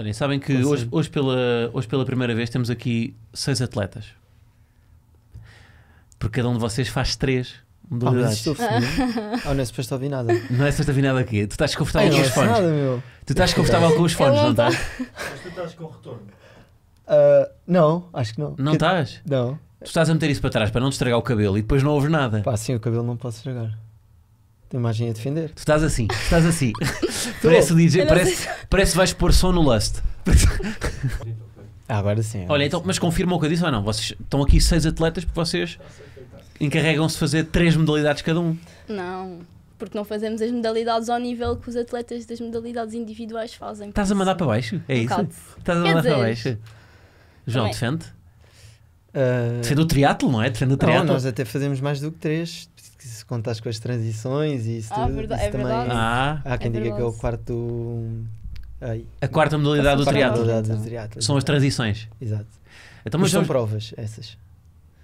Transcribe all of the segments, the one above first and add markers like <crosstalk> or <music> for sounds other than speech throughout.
Olhem, sabem que hoje, hoje, pela, hoje pela primeira vez temos aqui seis atletas. Porque cada um de vocês faz três não Oh, oh, <laughs> não é suposto ouvir nada. Não é suposto ouvir nada aqui. Tu estás confortável com os é fones. Nada, meu. Tu estás confortável com os <laughs> fones, não estás? Mas tu estás com retorno. Uh, não, acho que não. Não estás? Não. Tu estás a meter isso para trás para não te estragar o cabelo e depois não ouves nada. Pá, sim, o cabelo não pode estragar imagem a defender. Tu estás assim, tu estás assim. <laughs> <laughs> parece, DJ, parece, parece vais pôr som no Lust. Ah, agora sim. Agora Olha, então, sim. mas confirmam o que eu disse ou não? Vocês estão aqui seis atletas porque vocês encarregam-se de fazer três modalidades cada um. Não, porque não fazemos as modalidades ao nível que os atletas das modalidades individuais fazem. Estás a mandar para baixo? É um isso? Estás a mandar dizer, para baixo? João, defende? Uh... Defende o triatlo, não é? Defende o triatlo. Não, nós até fazemos mais do que três se contares com as transições e isso ah, tudo, verdade, isso é também. Verdade. Ah, há quem é diga verdade. que é o quarto. Ai, a quarta modalidade, a do, triatlo. então. São as transições. Exato. Então, mas são provas essas.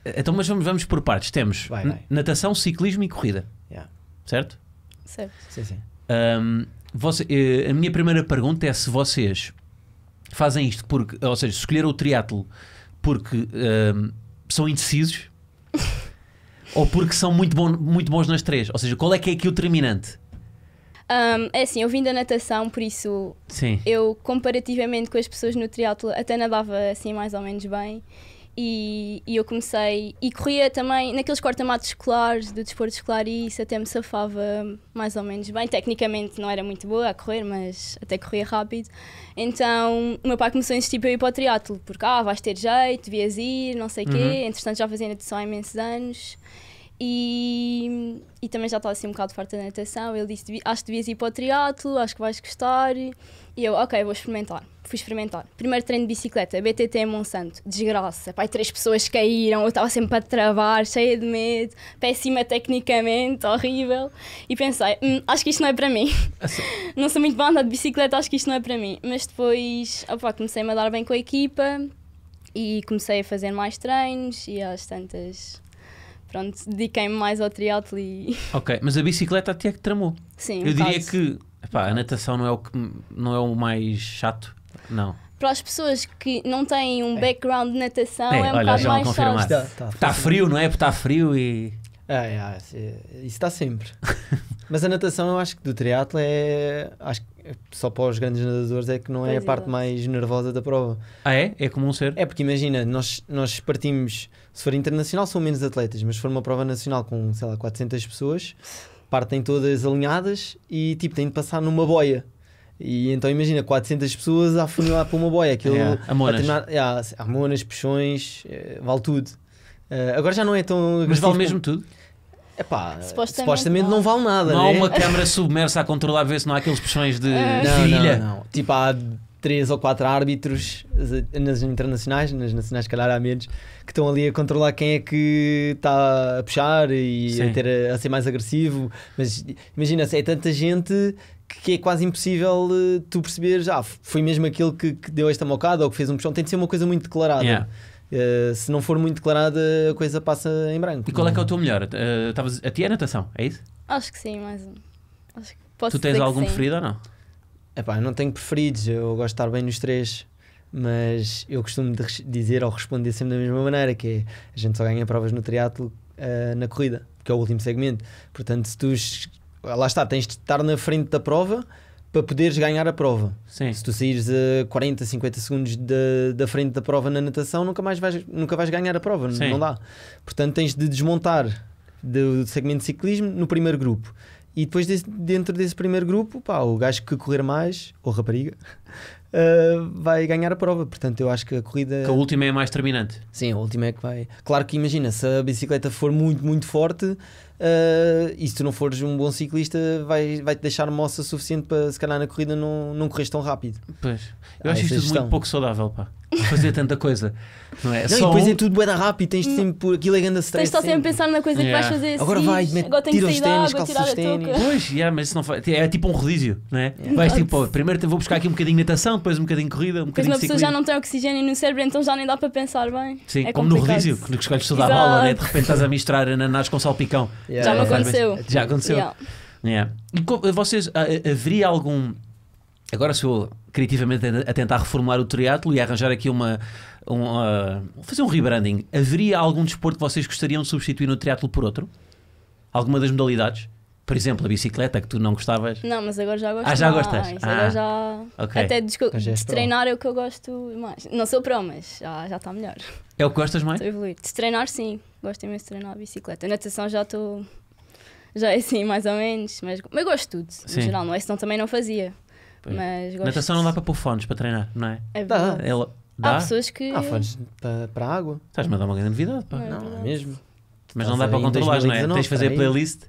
Então, mas vamos, vamos por partes. Temos vai, vai. natação, ciclismo e corrida. Yeah. Certo? Certo. Sim, sim. Um, você, eh, a minha primeira pergunta é se vocês fazem isto porque, ou seja, escolheram o triatlo porque um, são indecisos ou porque são muito, bom, muito bons nas três? Ou seja, qual é que é aqui o terminante? Um, é assim, eu vim da natação, por isso Sim. eu, comparativamente com as pessoas no triatlo, até nadava assim mais ou menos bem. E, e eu comecei e corria também naqueles matos escolares do desporto escolar e isso até me safava mais ou menos bem. Tecnicamente não era muito boa a correr, mas até corria rápido. Então o meu pai começou a insistir para eu ir para o triatlo, porque ah, vais ter jeito, devias ir, não sei o uhum. quê. Entretanto já fazia natação há imensos anos. E, e também já estava assim um bocado farta da natação. Ele disse: Acho que devias ir para o triatlo, acho que vais gostar. E eu, ok, vou experimentar. Fui experimentar. Primeiro treino de bicicleta, BTT em Monsanto, desgraça. Pai, três pessoas caíram, eu estava sempre a travar, cheia de medo, péssima tecnicamente, horrível. E pensei: hm, Acho que isto não é para mim. É <laughs> não sou muito boa a andar de bicicleta, acho que isto não é para mim. Mas depois, opa, comecei a me dar bem com a equipa e comecei a fazer mais treinos e às tantas pronto, dediquei-me mais ao triatlo e. <laughs> Ok, mas a bicicleta até que tramou. Sim, eu diria que epá, a natação não é o que não é o mais chato, não. Para as pessoas que não têm um é. background de natação, é, é um olha, bocado mais chato. Está, está, está frio, não é? Porque está frio e. É, é, é isso está sempre. <laughs> Mas a natação, eu acho que do triatlo é. Acho que só para os grandes nadadores é que não é a parte mais nervosa da prova. Ah, é? É comum ser? É porque imagina, nós, nós partimos se for internacional, são menos atletas, mas se for uma prova nacional com, sei lá, 400 pessoas, partem todas alinhadas e tipo têm de passar numa boia. E então imagina 400 pessoas a afunilar para uma boia. Aquilo, yeah. Amonas. Treinar, yeah, amonas, peixões, eh, vale tudo. Uh, agora já não é tão. Mas vale mesmo como... tudo? Epá, supostamente, supostamente não. não vale nada. Não né? há uma câmara submersa a controlar a ver se não há aqueles puxões de, é. não, de não, ilha. Não, Tipo, há três ou quatro árbitros eh, nas internacionais, nas nacionais, se calhar há menos, que estão ali a controlar quem é que está a puxar e a, ter, a ser mais agressivo. Mas imagina-se, é tanta gente que é quase impossível eh, tu perceberes, ah, foi mesmo aquele que, que deu esta mocada ou que fez um puxão. Tem de ser uma coisa muito declarada. Yeah. Uh, se não for muito declarada, a coisa passa em branco. E qual é que é o teu melhor? Uh, a ti é natação, é isso? Acho que sim, mas acho que posso Tu tens algum preferido ou não? Epá, eu não tenho preferidos, eu gosto de estar bem nos três, mas eu costumo dizer ou responder sempre da mesma maneira, que é, a gente só ganha provas no triatlo uh, na corrida, que é o último segmento. Portanto, se tu lá está, tens de estar na frente da prova para poderes ganhar a prova. Sim. Se tu saíres a 40, 50 segundos de, da frente da prova na natação, nunca mais vais, nunca vais ganhar a prova, Sim. não dá. Portanto, tens de desmontar do segmento de ciclismo no primeiro grupo e depois desse, dentro desse primeiro grupo, pá, o gajo que correr mais, ou rapariga, uh, <laughs> vai ganhar a prova. Portanto, eu acho que a corrida. Que a última é a mais terminante. Sim, a última é que vai. Claro que imagina, se a bicicleta for muito, muito forte, uh, e se tu não fores um bom ciclista, vai, vai te deixar moça suficiente para, se calhar, na corrida não, não corres tão rápido. Pois. Eu ah, acho isto muito pouco saudável, pá a <laughs> fazer tanta coisa. Não é? Não, Só e depois um... é tudo era rápida tens de hum. sempre por aquilo é grande stress. Tens de sempre a pensar na coisa yeah. que vais fazer. Agora vai, met... agora tira os ténis, calça os ténis. Pois, yeah, mas não faz... é tipo um rodízio, não é? Yeah. Vais tipo, primeiro vou buscar aqui um bocadinho de natação, depois um bocadinho de corrida, um bocadinho pois de ciclismo. pessoa já não tem oxigênio no cérebro, então já nem dá para pensar bem. Sim, é como complicado. no rodízio, que escolhes estudar a bola, né? de repente estás a misturar ananás com salpicão. Yeah. Já, não aconteceu. já aconteceu. Já aconteceu. Yeah. E vocês, ah, ah, haveria algum Agora sou criativamente a tentar reformular o triatlo e arranjar aqui uma, uh, fazer um rebranding. Haveria algum desporto que vocês gostariam de substituir no triatlo por outro? Alguma das modalidades? Por exemplo, a bicicleta que tu não gostavas? Não, mas agora já gosto. Ah, já mais. gostas? Ah, agora já. Okay. Até de, então de, de treinar é o que eu gosto mais. Não sou pro, mas já, já está melhor. É o que gostas mais? Estou evoluir. De treinar, sim. Gosto imenso de treinar a bicicleta. A natação já estou. Tô... Já é assim, mais ou menos. Mas, mas gosto de tudo, sim. no geral, não é? Senão também não fazia. Mas gosto Natação de- não dá para pôr fones para treinar, não é? É Dá. verdade. Há pessoas que. Há fones para, para água. Estás-me a dar uma grande novidade, pá. Não, é, é mesmo. Mas não dá para controlar, não é? Tens de fazer a playlist.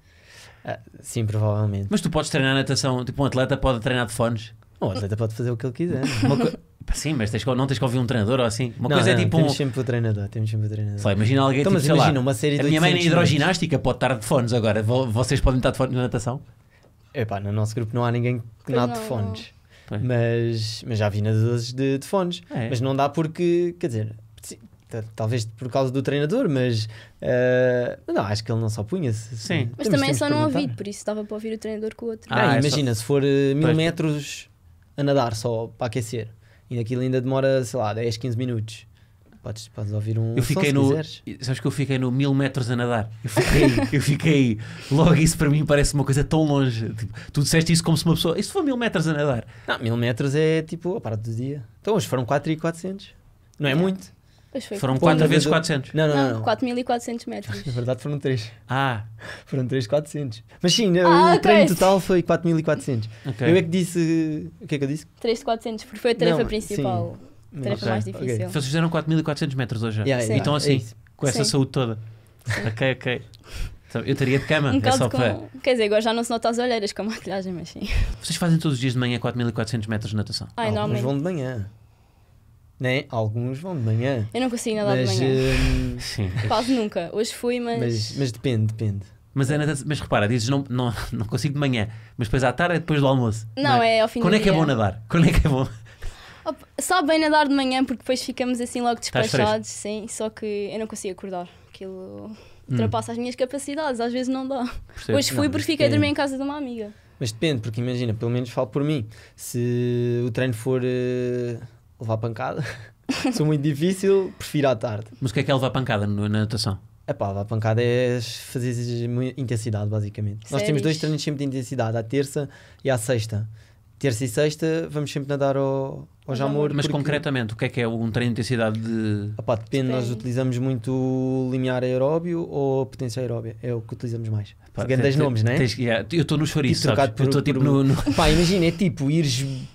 Ah, sim, provavelmente. Mas tu podes treinar natação, tipo um atleta pode treinar de fones. O atleta pode fazer o que ele quiser. <laughs> Uma co- Sim, mas tens não tens que ouvir um treinador ou assim. Uma coisa é tipo um. temos sempre o treinador, temos sempre o treinador. imagina alguém Então, tipo, mas sei imagina lá, uma série de A minha mãe na hidroginástica pode estar de fones agora. Vocês podem estar de fones na natação? Epá, no nosso grupo não há ninguém que nada de fones. Mas, mas já vi nadadores de, de fones. É. Mas não dá porque, quer dizer, talvez por causa do treinador, mas uh, não, acho que ele não só punha. -se, Sim. Temos, mas também só não ouvi, por isso estava para ouvir o treinador com o outro. Ah, ah é imagina, só... se for uh, mil pois. metros a nadar só para aquecer, e aquilo ainda demora, sei lá, 10, 15 minutos. Podes, podes ouvir um eu fiquei som, no, quiseres. Sabes que eu fiquei no mil metros a nadar. Eu fiquei, <laughs> eu fiquei. Logo, isso para mim parece uma coisa tão longe. Tipo, tu disseste isso como se uma pessoa. Isso foi mil metros a nadar. Não, mil metros é tipo a parte do dia. Então hoje foram 4,400. Não é, é. muito? foi. Foram 4 vezes 400. Não, não, não. não. 4.400 metros. <laughs> Na verdade foram 3. Ah. <laughs> Foram 3.400. Mas sim, ah, o okay. treino total foi 4.400. Okay. Eu é que disse. O que é que eu disse? 3.400, porque foi a tarefa não, principal. Sim. A tarefa okay. mais difícil. Okay. Vocês fizeram 4.400 metros hoje. Yeah, yeah, então assim, é com essa Sim. saúde toda. Sim. Ok, ok. Então, eu teria de cama. Um é só com... para... Quer dizer, agora já não se nota as olheiras com a maquilhagem, mas sim. Vocês fazem todos os dias de manhã 4.400 metros de natação? Ai, Alguns vão de manhã. Né? Alguns vão de manhã. Eu não consigo nadar mas, de manhã. Uh... Sim. Quase nunca. Hoje fui, mas... mas. Mas, depende, depende. Mas, é natação... mas repara, dizes não, não, não consigo de manhã, mas depois à tarde é depois do almoço. Não, não é? é ao fim Quando é que é bom nadar? Quando é que é bom? Só bem nadar de manhã, porque depois ficamos assim logo despachados, sim. Só que eu não consigo acordar. Aquilo hum. ultrapassa as minhas capacidades, às vezes não dá. Percebo. Hoje fui não, porque fiquei a dormir em casa de uma amiga. Mas depende, porque imagina, pelo menos falo por mim, se o treino for uh, levar pancada, <laughs> sou muito difícil, prefiro à tarde. Mas o que é que é levar pancada na natação? É pá, levar pancada é fazer intensidade, basicamente. Nós temos dois treinos sempre de intensidade, à terça e à sexta terça e sexta vamos sempre nadar ao, ao Jamor. Mas porque... concretamente, o que é que é um treino de intensidade de. Opa, depende, nós utilizamos muito limiar aeróbio ou potência aeróbia, é o que utilizamos mais. Pegando Grandes nomes, não é? Yeah, eu estou no chorizo, tipo, sabes? Por, eu estou tipo por... no, no. <laughs> Pá, imagina, é tipo ires. <laughs>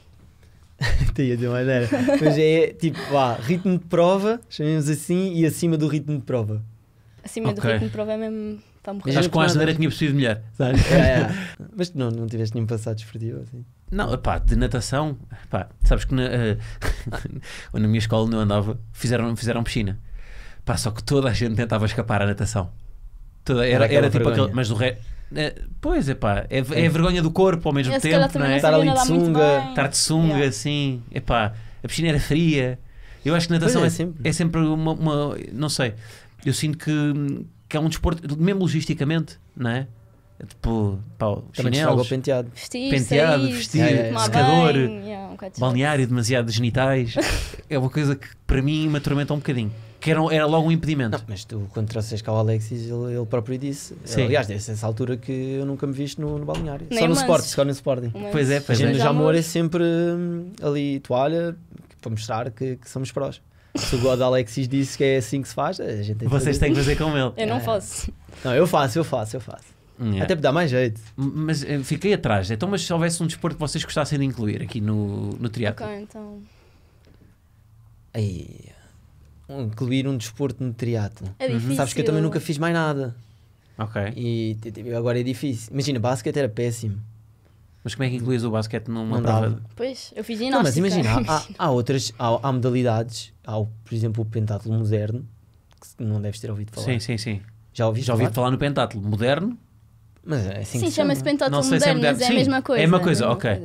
Tinha de maneira. Mas é tipo, vá, ritmo de prova, chamemos assim, e acima do ritmo de prova. Acima okay. do ritmo de prova é mesmo já tá Mas com a asneira tinha possuído melhor, sabes? É, é. <laughs> Mas não, não tiveste nenhum passado esportivo assim? Não, pá, de natação, pá, sabes que na, uh, <laughs> na minha escola onde eu andava fizeram, fizeram piscina. Pá, só que toda a gente tentava escapar à natação. Toda, era, era, era tipo aquele. Mas do resto. É, eh, pois é, pá, é, é a vergonha do corpo ao mesmo Esse tempo, não é? Estar ali de sunga, estar de sunga, yeah. assim, é pá, a piscina era fria. Eu acho que natação é, é, sempre, é sempre uma, uma. Não sei, eu sinto que que é um desporto, mesmo logisticamente, não é? Tipo, pá, chinelos, penteado, vestir, penteado, sair, vestir é, secador, yeah, um balneário, demasiado de genitais. <laughs> é uma coisa que para mim me atormenta um bocadinho que era, era, logo um impedimento. Não, mas tu, quando trouxeste cá o Alexis, ele, ele próprio disse. Sim. Aliás, desde essa altura que eu nunca me viste no, no balneário. Nem só no Sporting, só no Sporting. Mas, pois é, pois a gente é. Nos amor é sempre hum, ali toalha para mostrar que, que somos prós. Se o God Alexis disse que é assim que se faz, a gente tem Vocês têm que fazer com ele. Eu não é. faço. Não, eu faço, eu faço, eu faço. Yeah. Até para dar mais jeito. Mas eh, fiquei atrás. Então, mas se houvesse um desporto que vocês gostassem de incluir aqui no, no triatlo. Ok, então. Aí, incluir um desporto no triatlo. É difícil. Uhum. Sabes que eu também nunca fiz mais nada. Ok. E agora é difícil. Imagina, basquete era péssimo. Mas como é que incluís o basquete numa Não prova? Pois, eu fiz ginástica. Não, mas imagina, há, há- <laughs> há outras, há, há modalidades ao, por exemplo, o pentátulo moderno, que não deves ter ouvido falar. Sim, sim, sim. Já ouvi Já ouvi falar? falar no pentátulo moderno? Mas é assim Sim, chama-se pentátulo não moderno, se é moderno, mas é a mesma coisa. É a mesma coisa, ok.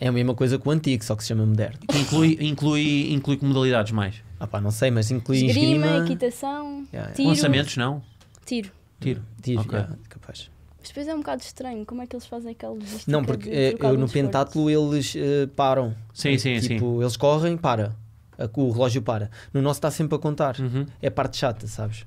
É a mesma coisa que o antigo, só que se chama moderno. Inclui, inclui, inclui que modalidades mais? Ah pá, não sei, mas inclui esgrima, esgrima equitação, yeah, tiro. Lançamentos, não? Tiro. Tiro. Tiro, okay. yeah, capaz. Mas depois é um bocado estranho, como é que eles fazem aquela logística? Não, porque eh, eu, no desporto? pentátulo eles uh, param. Sim, sim, tipo, sim. Eles correm, para que o relógio para. No nosso está sempre a contar. Uhum. É a parte chata, sabes?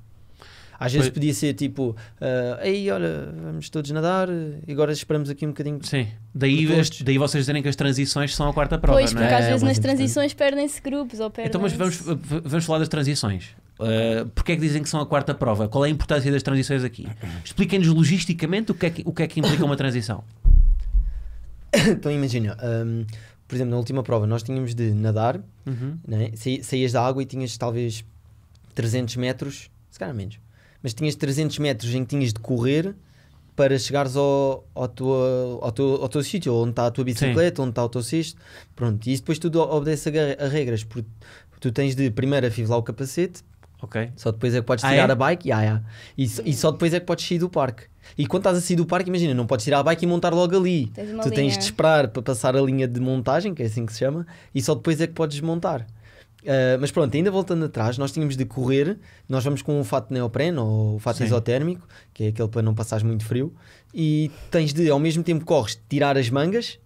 Às vezes podia ser tipo, uh, eh, aí olha, vamos todos nadar e eh, agora esperamos aqui um bocadinho. Sim, daí, daí vocês dizerem que as transições são a quarta prova, pois, não é? Porque às é, vezes é nas transições perdem-se grupos ou perdem Então, mas vamos, vamos falar das transições. Uh, eh, porque é que dizem que são a quarta prova? Qual é a importância das transições aqui? Expliquem-nos logisticamente o que, é que, o que é que implica uma transição. <coughs> então imagina, um, por exemplo, na última prova nós tínhamos de nadar, uhum. né? saías da água e tinhas talvez 300 metros, se calhar menos, mas tinhas 300 metros em que tinhas de correr para chegares ao, ao, tua, ao, teu, ao teu sítio, onde está a tua bicicleta, Sim. onde está o teu cesto, pronto. E isso depois tudo obedece a, a regras, porque tu tens de primeiro afivelar o capacete, Ok. Só depois é que podes ah, tirar ah, é? a bike. Yeah, yeah. E, e, só depois é que podes sair do parque. E quando estás a sair do parque, imagina, não podes tirar a bike e montar logo ali. Tens tu tens linha. de esperar para passar a linha de montagem, que é assim que se chama, e só depois é que podes montar. Uh, mas pronto, ainda voltando atrás, nós tínhamos de correr, nós vamos com o fato neopreno ou o fato Sim. isotérmico, que é aquele para não passares muito frio, e tens de, ao mesmo tempo corres, tirar as mangas,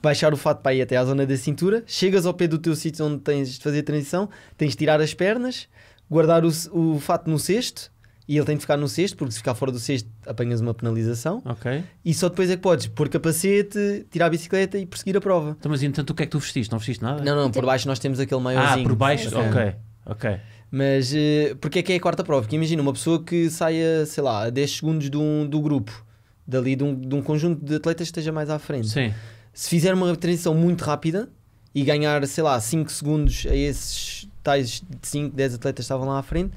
baixar o fato para ir até à zona da cintura, chegas ao pé do teu sítio onde tens de fazer a transição, tens de tirar as pernas, guardar o, o fato no cesto e ele tem de ficar no cesto, porque se ficar fora do cesto apanhas uma penalização. Ok. E só depois é que podes pôr capacete, tirar a bicicleta e perseguir a prova. Então, mas então o que é que tu vestiste? Não vestiste nada? Não, não, por baixo nós temos aquele maiorzinho. Ah, por baixo? Ok, ok. Mas eh, porque é que é a quarta prova? Porque imagina uma pessoa que saia, sei lá, a 10 segundos de um, do grupo, dali de um, de um conjunto de atletas que esteja mais à frente. Sim. Se fizer uma transição muito rápida e ganhar, sei lá, 5 segundos a esses tais 5, 10 atletas estavam lá à frente,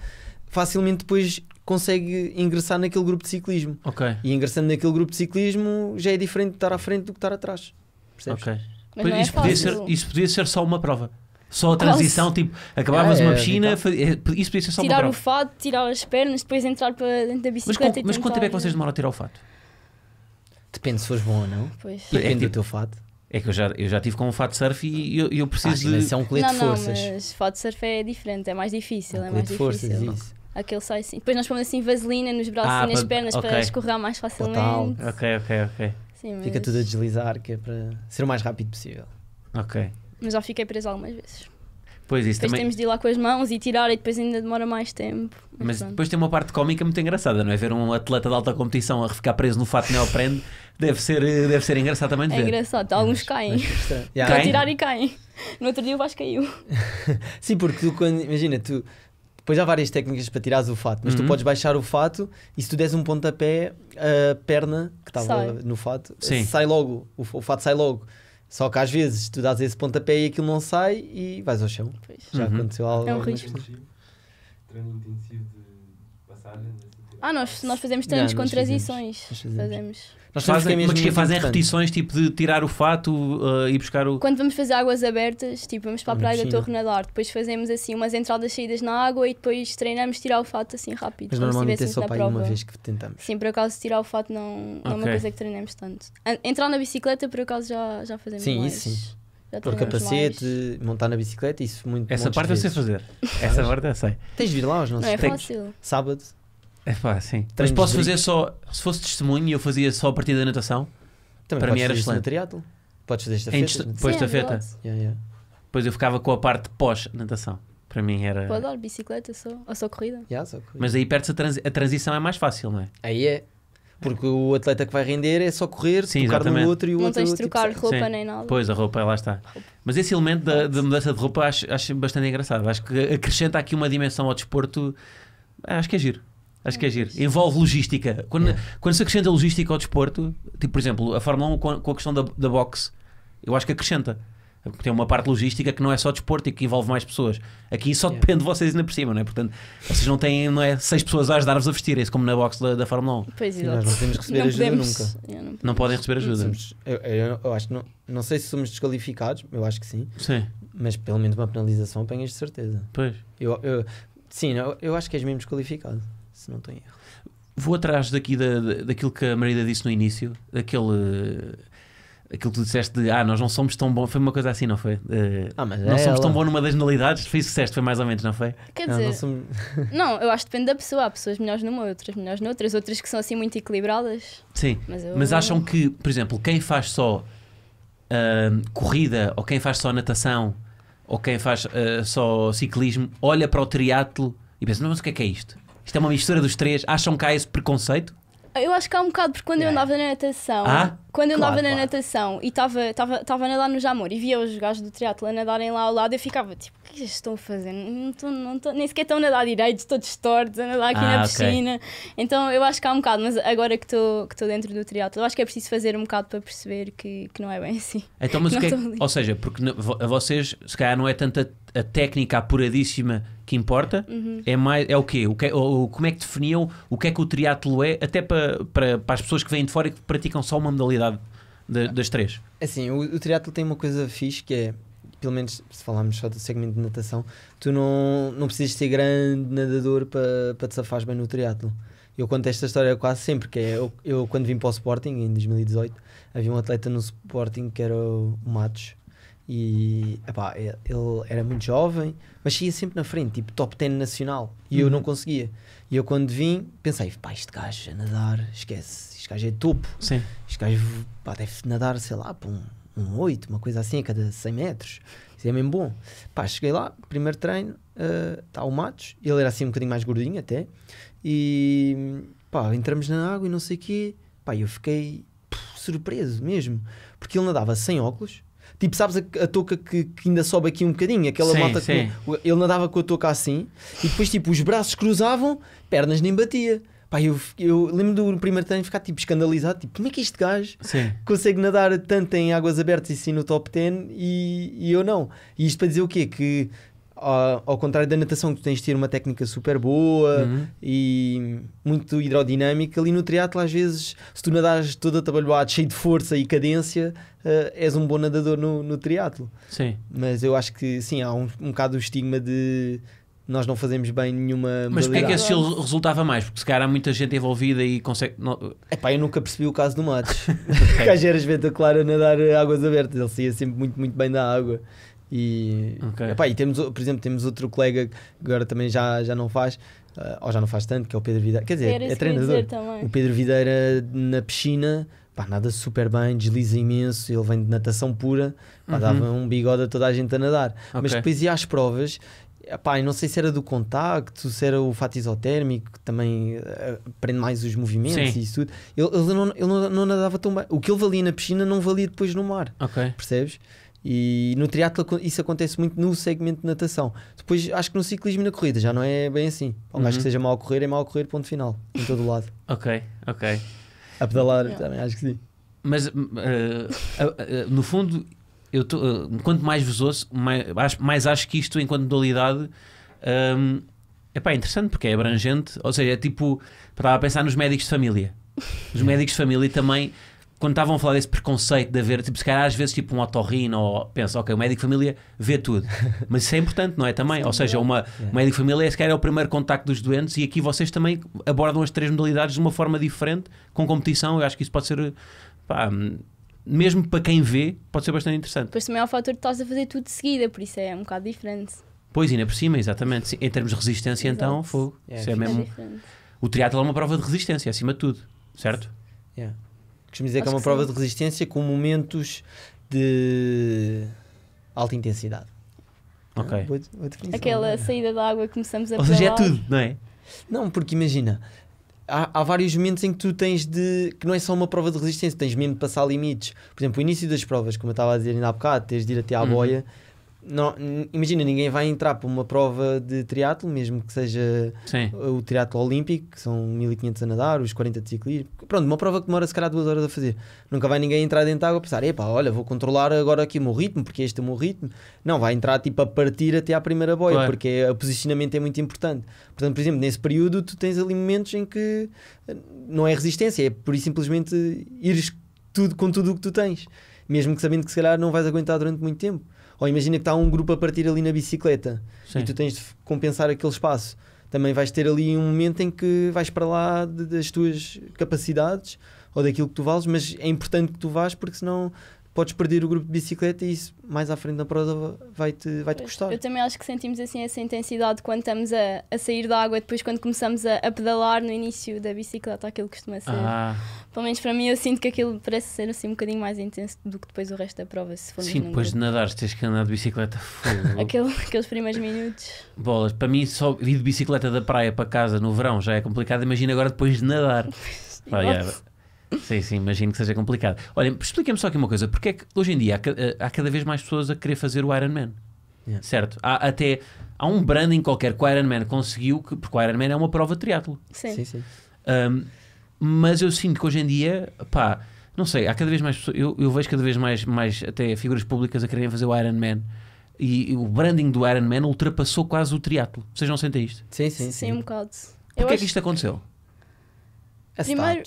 facilmente depois consegue ingressar naquele grupo de ciclismo. Okay. E ingressando naquele grupo de ciclismo já é diferente de estar à frente do que estar atrás. Percebes? Okay. É isso, podia ser, isso podia ser só uma prova. Só a transição, tipo, acabavas é, uma é, piscina, é, é isso podia ser só tirar uma prova. Tirar o fato, tirar as pernas, depois entrar para dentro da bicicleta. Mas, com, mas quanto tempo é que vocês demoram a tirar o fato? Depende se fores bom ou não. Pois. Depende é, tipo, do teu fato. É que eu já, eu já tive com um fato surf e eu, eu preciso ah, de. Isso é um colete não, de forças. Não, mas fato surf é diferente, é mais difícil. É um é mais de forças, difícil. isso. Aquele sai assim. Depois nós pomos assim vaselina nos braços ah, e nas pernas okay. para escorrer mais facilmente. Total. Ok, ok, ok. Sim, mas... Fica tudo a deslizar, que é para ser o mais rápido possível. Ok. Mas já fiquei preso algumas vezes. Pois isso depois também... temos de ir lá com as mãos e tirar e depois ainda demora mais tempo. Mas, mas depois tem uma parte cómica muito engraçada, não é? Ver um atleta de alta competição a ficar preso no fato neoprene <laughs> deve ser, eh, deve ser engraçado também de é ver. É engraçado, alguns caem. Mas yeah. É- <laughs> tirar e caem. No outro dia o Vasco caiu. <laughs> Sim, porque tu quando, imagina, tu depois há várias técnicas para tirares o fato, mas uhum. tu podes baixar o fato e se tu des um pontapé, a perna que estava no fato sai logo, o, o fato sai logo. Só que às vezes tu dás esse pontapé e aquilo não sai e vais ao chão. Pois. Já uhum. aconteceu algo. É um risco. Treino intensivo de passagem. Ah, nós, nós fazemos treinos não, com transições. Fazemos. fazemos. Nós fazem, que é mas que fazem é repetições tipo de tirar o fato uh, e buscar o. Quando vamos fazer águas abertas, tipo, vamos para a praia da Torre nadar, depois fazemos assim umas entradas saídas na água e depois treinamos tirar o fato assim rápido. Mas normalmente é só para uma vez que tentamos. Sim, por acaso tirar o fato não, não okay. é uma coisa que treinamos tanto. Entrar na bicicleta, por acaso já, já fazemos sim, mais. Sim, sim. Por capacete, mais. montar na bicicleta, isso muito Essa parte vezes. eu sei fazer. Essa parte eu sei. Tens de vir lá aos nossos Não é fácil. Sábado, é pá, sim. Mas posso fazer só, se fosse testemunho, eu fazia só a partir da natação. Também para mim era excelente. Triatlo. Podes fazer esta feta. Depois da é feta. Depois eu ficava com a parte pós-natação. Para mim era. pode dar bicicleta só, ou só corrida. Yeah, só corrida. Mas aí perde-se a, transi a, transição, é mais fácil, não é? Aí é. Porque o atleta que vai render é só correr, Sim, tocar exatamente. no outro e o não outro. Não tens de trocar tipo... roupa Sim. nem nada. Pois, a roupa, lá está. Mas esse elemento da, da, mudança de roupa acho, acho bastante engraçado. Acho que acrescenta aqui uma dimensão ao desporto. Acho que é giro. Acho que é giro. Envolve logística. Quando, quando se acrescenta logística ao desporto, tipo, por exemplo, a Fórmula 1 com, a questão da, da boxe, eu acho que acrescenta. Porque tem uma parte logística que não é só desporto e que envolve mais pessoas. Aqui só depende de vocês ainda por cima, não é? Portanto, vocês não têm não é, seis pessoas a ajudar-vos a vestirem isso como na box da, da Fórmula 1. Pois é, nós não temos que receber não ajuda podemos. nunca. Não, não, podem receber ajuda. eu, eu, eu, acho que não, não sei se somos desqualificados, eu acho que sim. Sim. Mas pelo menos uma penalização apanhas de certeza. Pois. Eu, eu sim, eu, eu acho que és mesmo desqualificado não estou erro. Vou atrás daqui da, daquilo que a Marida disse no início, daquele aquilo que tu disseste de ah, nós não somos tão bom, foi uma coisa assim, não foi? Uh, ah, mas não é somos ela... tão bom numa das modalidades, foi sucesso, foi mais ou menos, não foi? Quer dizer, não, não, somos... <laughs> não, eu acho que depende da pessoa, há pessoas melhores numa, outras melhores noutras, outras que são assim muito equilibradas. Sim, mas, eu... mas acham que, por exemplo, quem faz só uh, corrida, ou quem faz só natação, ou quem faz uh, só ciclismo, olha para o triatlo e pensa, não, mas o que é que é isto? Isto é uma mistura dos três. Acham que há esse preconceito? Eu acho que há um bocado, porque quando yeah. eu é. andava na natação, ah? quando eu claro, andava claro. na natação e estava a nadar no Jamor e via os gajos do triatlo a nadarem lá ao lado, eu ficava tipo, que é estou estão fazendo? Não tô, não tô, nem sequer estou a nadar direito, estou distorto, a nadar aqui ah, na piscina. Okay. Então eu acho que há um bocado, mas agora que estou que dentro do triatlo, eu acho que é preciso fazer um bocado para perceber que, que não é bem assim. Então, mas <laughs> o que é, ou seja, porque a vocês, se calhar, não é tanta a técnica apuradíssima que importa, uhum. é mais é o quê? O que, é, ou, como é que definiam o que é que o triatlo é, até para, para, para as pessoas que vêm de fora e que praticam só uma modalidade de, das três? Assim, o, o triatlo tem uma coisa fixe que é pelo menos se falarmos só do segmento de natação, tu não, não precisas ser grande nadador para pa te safares bem no triatlo. Eu conto esta história quase sempre, que é eu, eu, quando vim para o Sporting em 2018, havia um atleta no Sporting que era o Matos e epá, ele, ele era muito jovem, mas ia sempre na frente, tipo top 10 nacional, e uhum. eu não uhum. conseguia. E eu quando vim, pensei, pá, este gajo a nadar, esquece, este gajo é topo, Sim. este gajo pá, deve nadar, sei lá, para um um 8, uma coisa assim, a cada 100 metros. Isso é mesmo bom. Pá, cheguei lá, primeiro treino, está eh, uh, o Matos, ele era assim um bocadinho mais gordinho até, e pá, entramos na água e não sei o quê. Pá, eu fiquei surpreso mesmo, porque ele nadava sem óculos, Tipo, sabes a, a touca que, que, ainda sobe aqui um bocadinho? Aquela sim, moto que ele nadava com a touca assim e depois, tipo, os braços cruzavam, pernas nem batia. Pá, eu, eu lembro do primeiro treino ficar tipo escandalizado, tipo, como é que este gajo Sim. consegue nadar tanto em águas abertas e sim no top 10 e, e eu não? E isto para dizer o quê? Que ao, ao contrário da natação, que tu tens de ter uma técnica super boa uhum. e muito hidrodinâmica, ali no triatlo às vezes, se tu nadares todo atabalhoado, cheio de força e cadência, uh, és um bom nadador no, no triatlo. Sim. Mas eu acho que sim, há um, um bocado o estigma de nós não fazemos bem nenhuma. Mas porquê é que esse estilo resultava mais? Porque se calhar há muita gente envolvida e consegue. é Epá, eu nunca percebi o caso do Matos. okay. <laughs> O gajo era espetacular a nadar águas abertas, ele saía sempre muito, muito bem da água. E, okay. epá, e temos, por exemplo, temos outro colega que agora também já, já não faz, uh, ou já não faz tanto, que é o Pedro Videira. Quer dizer, é treinador. O Pedro Videira na piscina pá, nada super bem, desliza imenso, ele vem de natação pura, pá, uhum. dava um bigode a toda a gente a nadar. Okay. Mas depois ia às provas Epá, não sei se era do contacto, se era o fato isotérmico, que também aprende eh, prende mais os movimentos Sim. e isso tudo. Ele, ele, não, ele não, nadava tão bem. O que ele valia na piscina não valia depois no mar. Okay. Percebes? E no triatlo isso acontece muito no segmento de natação. Depois acho que no ciclismo e na corrida já não é bem assim. Um uhum. que seja mal correr é mal correr, ponto final, em todo o lado. ok, ok. A pedalar yeah. também, acho que sim. Mas uh, uh, no fundo eu tô, eh, quanto mais vos ouço, mais, mais acho que isto, enquanto modalidade, um, ehm, epá, é interessante porque é abrangente. Ou seja, é tipo, estava a pensar nos médicos de família. Os <laughs> médicos de família também, quando estavam a falar desse preconceito de haver, tipo, se calhar às vezes, tipo, um otorrino, ou pensa, ok, o médico de família vê tudo. <laughs> Mas isso é importante, não é? Também, ou seja, é. uma, é. o médico de família, é, se calhar, é o primeiro contacto dos doentes e aqui vocês também abordam as três modalidades de uma forma diferente, com competição. Eu acho que isso pode ser. Pá, mesmo para quem vê, pode ser bastante interessante. pois também é o fator de estás a fazer tudo de seguida, por isso é um bocado diferente. Pois, ainda por cima, exatamente. em termos de resistência, Exato. então, fogo. Yeah, é, isso é, mesmo... É o triatlo é uma prova de resistência, acima de tudo, certo? Yeah. É. Costumo dizer Acho que é uma que prova sim. de resistência com momentos de alta intensidade. Ok. Aquela saída da água que começamos a Ou seja, é tudo, não é? Não, porque imagina, há, há, vários momentos em que tu tens de. que não é só uma prova de resistência, tens mesmo de passar limites. Por exemplo, o início das provas, como eu estava a dizer ainda há bocado, tens de ir até à uhum. boia não, imagina, ninguém vai entrar para uma prova de triatlo, mesmo que seja Sim. o triatlo olímpico, que são 1500 a nadar, os 40 de ciclismo. Pronto, uma prova que demora se calhar duas horas a fazer. Nunca vai ninguém entrar dentro da água e pensar, epá, olha, vou controlar agora aqui o meu ritmo, porque este é o meu ritmo. Não, vai entrar tipo a partir até à primeira boia, claro. porque é, o posicionamento é muito importante. Portanto, por exemplo, nesse período tu tens ali momentos em que eh, não é resistência, é por simplesmente ires tudo, com tudo o que tu tens, mesmo que sabendo que se calhar não vais aguentar durante muito tempo. Ou imagina que está um grupo a partir ali na bicicleta Sim. e tu tens de compensar aquele espaço. Também vais ter ali um momento em que vais para lá das tuas capacidades ou daquilo que tu vales, mas é importante que tu vás porque senão podes perder o grupo de bicicleta e isso mais à frente da prova vai-te vai -te custar. Eu também acho que sentimos assim essa intensidade quando estamos a, a sair da água, depois quando começamos a, a, pedalar no início da bicicleta, aquilo costuma ser. Ah. Pelo menos para mim eu sinto que aquilo parece ser assim um bocadinho mais intenso do que depois o resto da prova, se for Sim, depois grupo. de nadares tens que andar de bicicleta fogo. <laughs> Aquele, aqueles primeiros minutos. Bolas, para mim só ir de bicicleta da praia para casa no verão já é complicado, imagina agora depois de nadar. Ah, <laughs> yeah. Sim, sim, imagino que seja complicado. Olha, explica-me só aqui uma coisa: porque é que hoje em dia há, eh, há cada vez mais pessoas a querer fazer o Iron Man? Yeah. Certo? Há até há um branding qualquer que o Iron Man conseguiu, que, porque o Iron Man é uma prova de triatlo. Sim, sim. sim. Um, mas eu sinto que hoje em dia, pá, não sei, há cada vez mais pessoas, eu, eu vejo cada vez mais, mais até figuras públicas a quererem fazer o Iron Man. E, o branding do Iron Man ultrapassou quase o triatlo. Vocês não sentem isto? Sim, sim. Sim, sim um bocado. Porquê é que isto aconteceu? A Primeiro...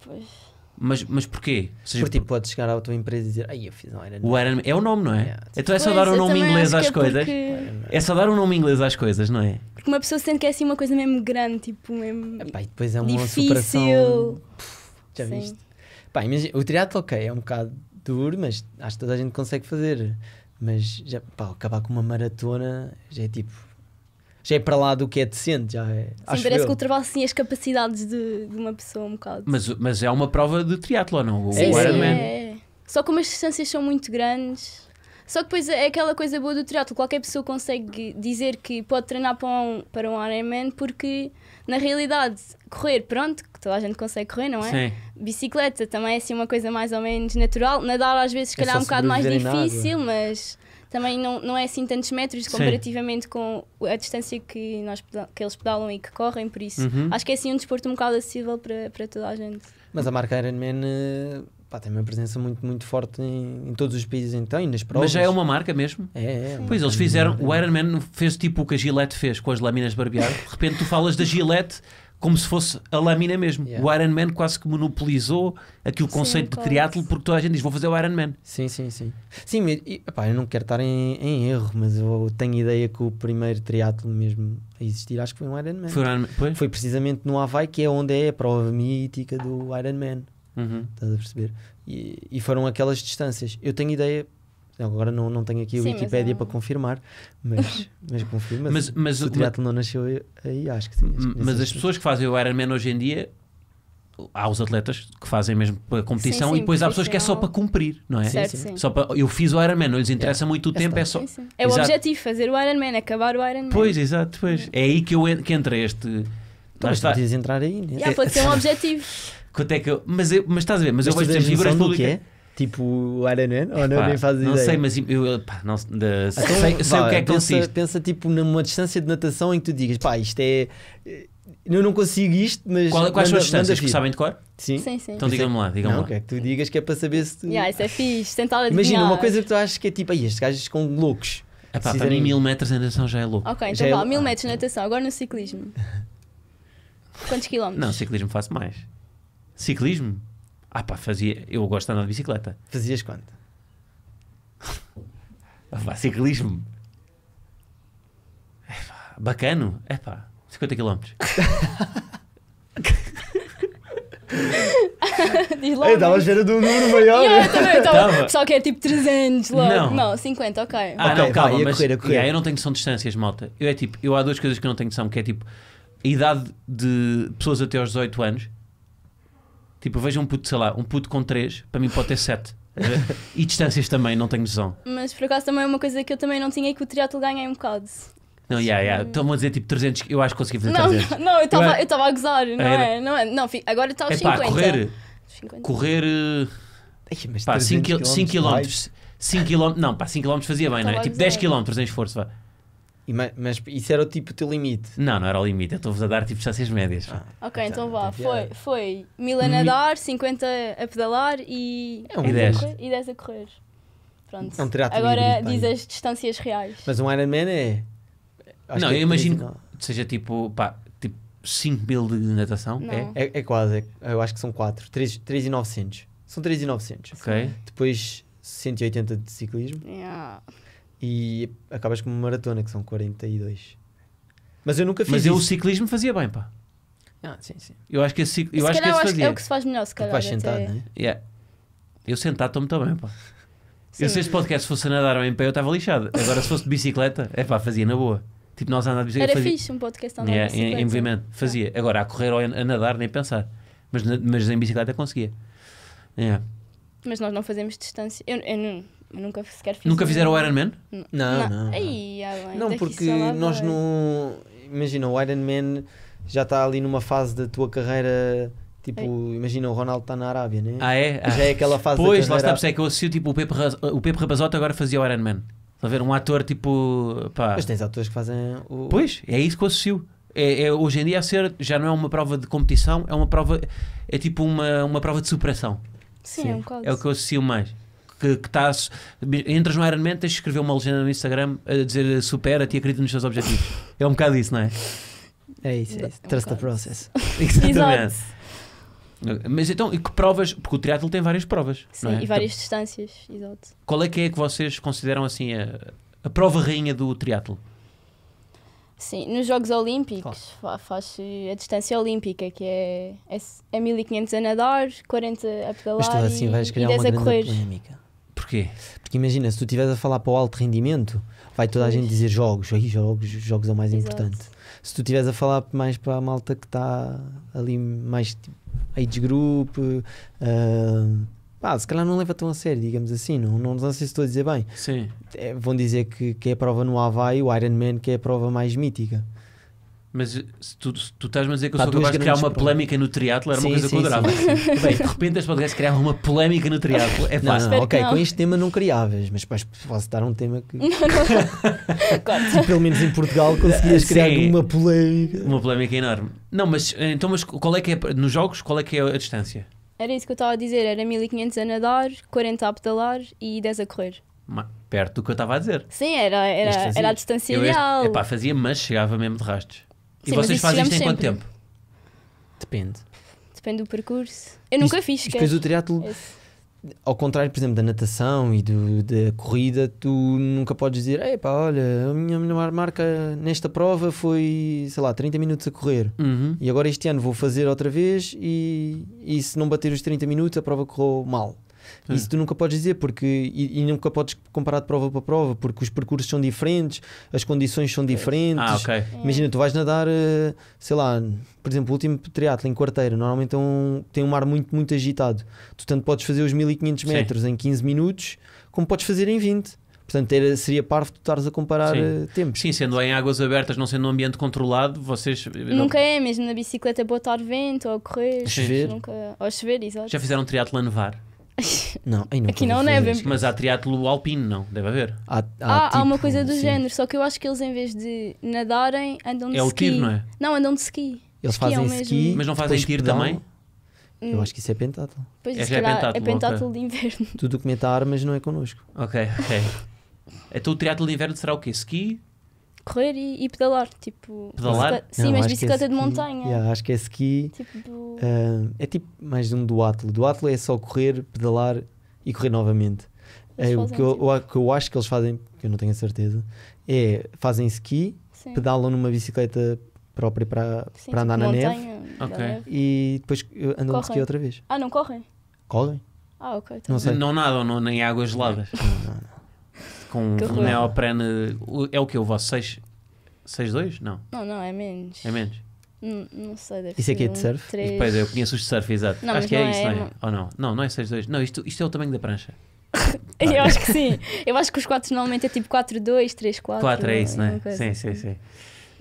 Pois. Mas, mas porquê? seja, porque tipo, podes chegar à tua empresa e dizer Ai, eu fiz um Iron Man. O Iron Man é o nome, não é? Yeah, então é só pois, dar um nome inglês às é coisas. Porque... É só dar um nome inglês às coisas, não é? Porque uma pessoa sente que é assim uma coisa mesmo grande, tipo, mesmo. Epá, e depois é uma difícil. superação. Puf, já Sim. viste? Pá, imagina, o triatlo, ok, é um bocado duro, mas acho que toda a gente consegue fazer. Mas já, pá, acabar com uma maratona já é tipo já é para lá do que é decente. Já é, Sim, parece eu. que ultrapassa sim as capacidades de, de, uma pessoa um bocado. Mas, mas é uma prova de triatlo, não? Sim, o Ironman. É. Só como as distâncias são muito grandes. Só que depois é aquela coisa boa do triatlo, qualquer pessoa consegue dizer que pode treinar para um, para um Ironman porque na realidade correr, pronto, que toda a gente consegue correr, não é? Sim. Bicicleta também é assim uma coisa mais ou menos natural, nadar às vezes se é, é um bocado mais difícil, mas também não, não é assim tantos metros comparativamente Sim. com a distância que, nós, que eles pedalam e que correm, por isso uhum. acho que é assim um desporto um bocado acessível para, para toda a gente. Mas a marca Ironman eh, pá, tem uma presença muito, muito forte em, em, todos os países então e nas provas. Mas já é uma marca mesmo? É, é, é. Pois eles é. fizeram, o Ironman fez tipo o que a Gillette fez com as lâminas barbear. De repente tu falas da Gillette como se fosse a lâmina mesmo. Yeah. O Iron Man quase que monopolizou aqui o conceito sim, de triatlo porque toda a gente diz vou fazer o Iron Man. Sim, sim, sim. Sim, mas, e, epá, eu não quero estar em, em, erro, mas eu tenho ideia que o primeiro triatlo mesmo a existir acho que foi um Iron Man. Foi, um, foi precisamente no Havaí que é onde é a prova mítica do Iron Man. Uhum. Estás a perceber? E, e foram aquelas distâncias. Eu tenho ideia, Agora não, não tenho aqui a Wikipédia é... para confirmar, mas, <laughs> mas confirma. Mas, mas, o triatlo não nasceu aí, acho que sim. Acho que mas as pessoas que fazem o Ironman hoje em dia há os atletas que fazem mesmo para competição sim, sim, e depois há pessoas que é só para cumprir, não é? Sim, sim. Só para, eu fiz o Ironman, não lhes interessa muito o é tempo, só. é só. É o objetivo, fazer o Ironman, acabar o Ironman. Pois, exato, pois. É aí que, eu, que entra este. Tu está... entrar aí, né? Yeah, pode ser um <laughs> objetivo. Quanto é que eu... mas, eu, mas estás a ver, mas, mas eu vejo as figuras públicas. Tipo Iron Man? Ou não, pá, nem faz ideia? Não sei, mas eu pá, não, de, então, sei, sei o que é que pensa, consiste. Pensa tipo numa distância de natação em que tu digas, pá, isto é. Eu não consigo isto, mas. Qual, quais são as distâncias que sabem de cor? Sim. sim, sim. Então digam-me lá, digam-me lá. que tu digas que é para saber se tu. Yeah, isso é fixe, tentar Imagina uma coisa que tu achas que é tipo, aí estes gajos são loucos. Epá, é para mim, mil metros de natação já é louco. Ok, então é vá, é... mil metros de natação, agora no ciclismo. <laughs> Quantos quilómetros? Não, ciclismo faço mais. Ciclismo? Ah pá, fazia, eu gosto de andar de bicicleta. Fazias quanto? Ah, vá, ciclismo. É pá, bacano. É pá, 50 km. eu estava a espera de um número maior. eu também, eu Só que é tipo 300 logo. Não, não 50, ok. Ah, okay, não, calma, vai, mas, a correr, a correr. Yeah, eu não tenho noção de distâncias, malta. Eu é tipo, eu há duas coisas que eu não tenho noção, que é tipo, a idade de pessoas até aos 18 anos Tipo, vejo um puto, sei lá, um puto com 3, para mim pode ter 7. e distâncias também, não tenho noção. Mas por acaso também é uma coisa que eu também não tinha e que o triatlo ganhei um bocado. Não, yeah, yeah. Estão a dizer tipo 300, eu acho que consegui fazer 300. Não, não eu estava a gozar, não é? Não é? Não, agora está aos é, 50. Eh, pá, correr, 50. correr uh, 5 km, 5 km, não, pá, 5 km fazia bem, não é? Tipo 10 km em esforço, vá. Mas, mas isso era o tipo o teu limite? Não, não era o limite. Eu estou-vos a dar tipo chassis médias. Ah, ok, já, então vá. Foi, foi mil a nadar, 50 a pedalar e, é um e, 10. e 10 a correr. Pronto. É um Agora híbrido, diz bem. as distâncias reais. Mas um Ironman é. Acho não, é eu imagino que seja tipo, pá, 5 tipo, mil de natação. É? é? é? quase. É, eu acho que são 4. 3,900. São 3,900. Ok. Depois 180 de ciclismo. Yeah e acabas com uma maratona, que são 42. Mas eu nunca fiz. Mas eu isso. o ciclismo fazia bem, pá. Ah, sim, sim. Eu acho que esse, eu acho que esse fazia. É o que se faz melhor, se calhar. Vais sentado, até... né? Yeah. Eu sentado estou-me também, pá. Sim. Eu se podcast fosse a nadar em pé, eu estava lixado. Agora, se fosse de bicicleta, é pá, fazia na boa. Tipo, nós andávamos de bicicleta. Era fazia... fixe um podcast andar yeah, em, em, movimento. Ah. Fazia. Ah. Agora, a correr ou a nadar, nem pensar. Mas, mas em bicicleta conseguia. Yeah. Mas nós não fazemos distância. Eu, eu não Nunca sequer fiz Nunca fizeram o Iron Man? Não, não. Não, Aí, ah, bem, não porque nós não. Imagina, o Iron Man já está ali numa fase da tua carreira. Tipo, Ei. imagina o Ronaldo está na Arábia, né? Ah, é? Já é ah. é aquela fase Pois, da carreira... lá está, por isso é que eu associo tipo, o Pepe, o Pepe Rapazote agora fazia o Iron Man. Estás a ver? Um ator tipo. Pá. Mas tens atores que fazem o. Pois, é isso que eu associo. É, é, hoje em dia a ser já não é uma prova de competição, é uma prova, é tipo uma, uma prova de superação. Sim, é Sim. é um bocado. É o que eu associo mais que, que tá entras no Ironman, tens de escrever uma legenda no Instagram a dizer supera-te e acredita nos teus objetivos. <laughs> É um bocado isso, não é? É isso, é isso. É um Trust um the process. <laughs> Exatamente. Mas então, e que provas? Porque o triatlo tem várias provas. Sim, é? e várias então, distâncias, exato. Qual é que é que vocês consideram assim a, a prova rainha do triatlo? Sim, nos Jogos Olímpicos claro. faz a distância olímpica, que é, é, é 1500 a nadar, 40 a pedalar Mas tu, assim, vais criar e 10 uma a correr. Polémica. Porquê? Porque imagina, se tu estiveres a falar para o alto rendimento, vai toda a gente dizer jogos, aí jogos, jogos é o mais Exato. importante. Se tu estiveres a falar mais para a malta que está ali mais tipo, age group, uh, pá, se calhar não leva tão a sério, digamos assim, não, não, não sei se estou a dizer bem. Sim. É, vão dizer que, que é a prova no Havaí, o Ironman, que é a prova mais mítica. Mas eh, se tu, se tu estás-me a dizer que eu Pá, sou capaz de criar uma polémica no triatlo era sim, uma coisa que eu adorava. Bem, de repente este podcast criava uma polémica no triatlo. É fácil. Não, não, ok, não. com este tema não criáveis, mas depois posso dar um tema que. se, <laughs> pelo menos em Portugal conseguias <laughs> criar uma polémica. Uma polémica enorme. Não, mas eh, então, mas qual é que é. Nos jogos, qual é que é a distância? Era isso que eu estava a dizer, era 1500 a nadar, 40 a pedalar e 10 a correr. perto do que eu estava a dizer. Sim, era, era, era a distância eu ideal. Este, epá, fazia, mas chegava mesmo de rastros. E Sim, vocês fazem isto em quanto tempo? Depende. Depende do percurso. Eu nunca Isto- fiz, Depois do triatlo, ao contrário, por exemplo, da natação e do- da corrida, tu nunca podes dizer, ei pá, olha, a minha melhor marca nesta prova foi, sei lá, 30 minutos a correr. Uhum. E agora este ano vou fazer outra vez e, e se não bater os 30 minutos a prova correu mal. É. Isso tu nunca podes dizer, porque e, e, nunca podes comparar de prova para prova, porque os percursos são diferentes, as condições são diferentes. Ah, okay. É. Imagina, tu vais nadar, eh, sei lá, por exemplo, o último triatlo em quarteira, normalmente é um, tem um mar muito, muito agitado. Tu tanto podes fazer os 1500 metros Sim. em 15 minutos, como podes fazer em 20. Portanto, era, seria parvo tu estares a comparar Sim. Eh, tempos. Sim, sendo em águas abertas, não sendo num ambiente controlado, vocês. Nunca não... é, mesmo na bicicleta botar vento ou correr. Chover. Nunca... Ou chover, exato. Já fizeram um triatlo a nevar? <laughs> Não, aí não Aqui não neve. Né? Isso. Mas há triatlo alpino, não? Deve haver. Há, há, tipo, há uma coisa do sim. género, só que eu acho que eles em vez de nadarem, andam de é ski. É o tiro, não é? Não, andam de ski. Eles fazem é ski, mesmo. mas não fazem tiro pedal. também? Hum. Eu acho que isso é pentátulo. Pois é, é pentátulo, é tudo okay. de inverno. Tu documenta armas, não é connosco. Ok, ok. então o triatlo de inverno será o quê? Ski, correr e, e pedalar, tipo. Pedalar? Sim, não, mas bicicleta é de montanha. Yeah, acho que é ski. Tipo do... uh, é tipo mais de um duatlo. Duatlo é só correr, pedalar e correr novamente. É, o que eu, tipo... o que eu acho que eles fazem, que eu não tenho a certeza, é fazem ski, Sim. pedalam numa bicicleta própria para, Sim, para tipo andar tipo na montanha, neve okay. e depois andam correm. de ski outra vez. Ah, não correm? Correm. Ah, ok. Tá não, sei. não não, nem águas geladas. não, não, não com que um neoprene. É o que? O vosso 6? 6-2? Não. Não, não, é menos. É menos. N não sei, deve Isso aqui é, é de um surf? Três... Depois eu conheço os de surf, exato. Não, acho que é, isso, é, não é? Não... Ou não? Não, não é 6-2. Não, isto, isto é o tamanho da prancha. <laughs> eu acho que sim. Eu acho que os 4 normalmente é tipo 4, 2, 3, 4. 4 é isso, não é? Sim, assim. sim, sim.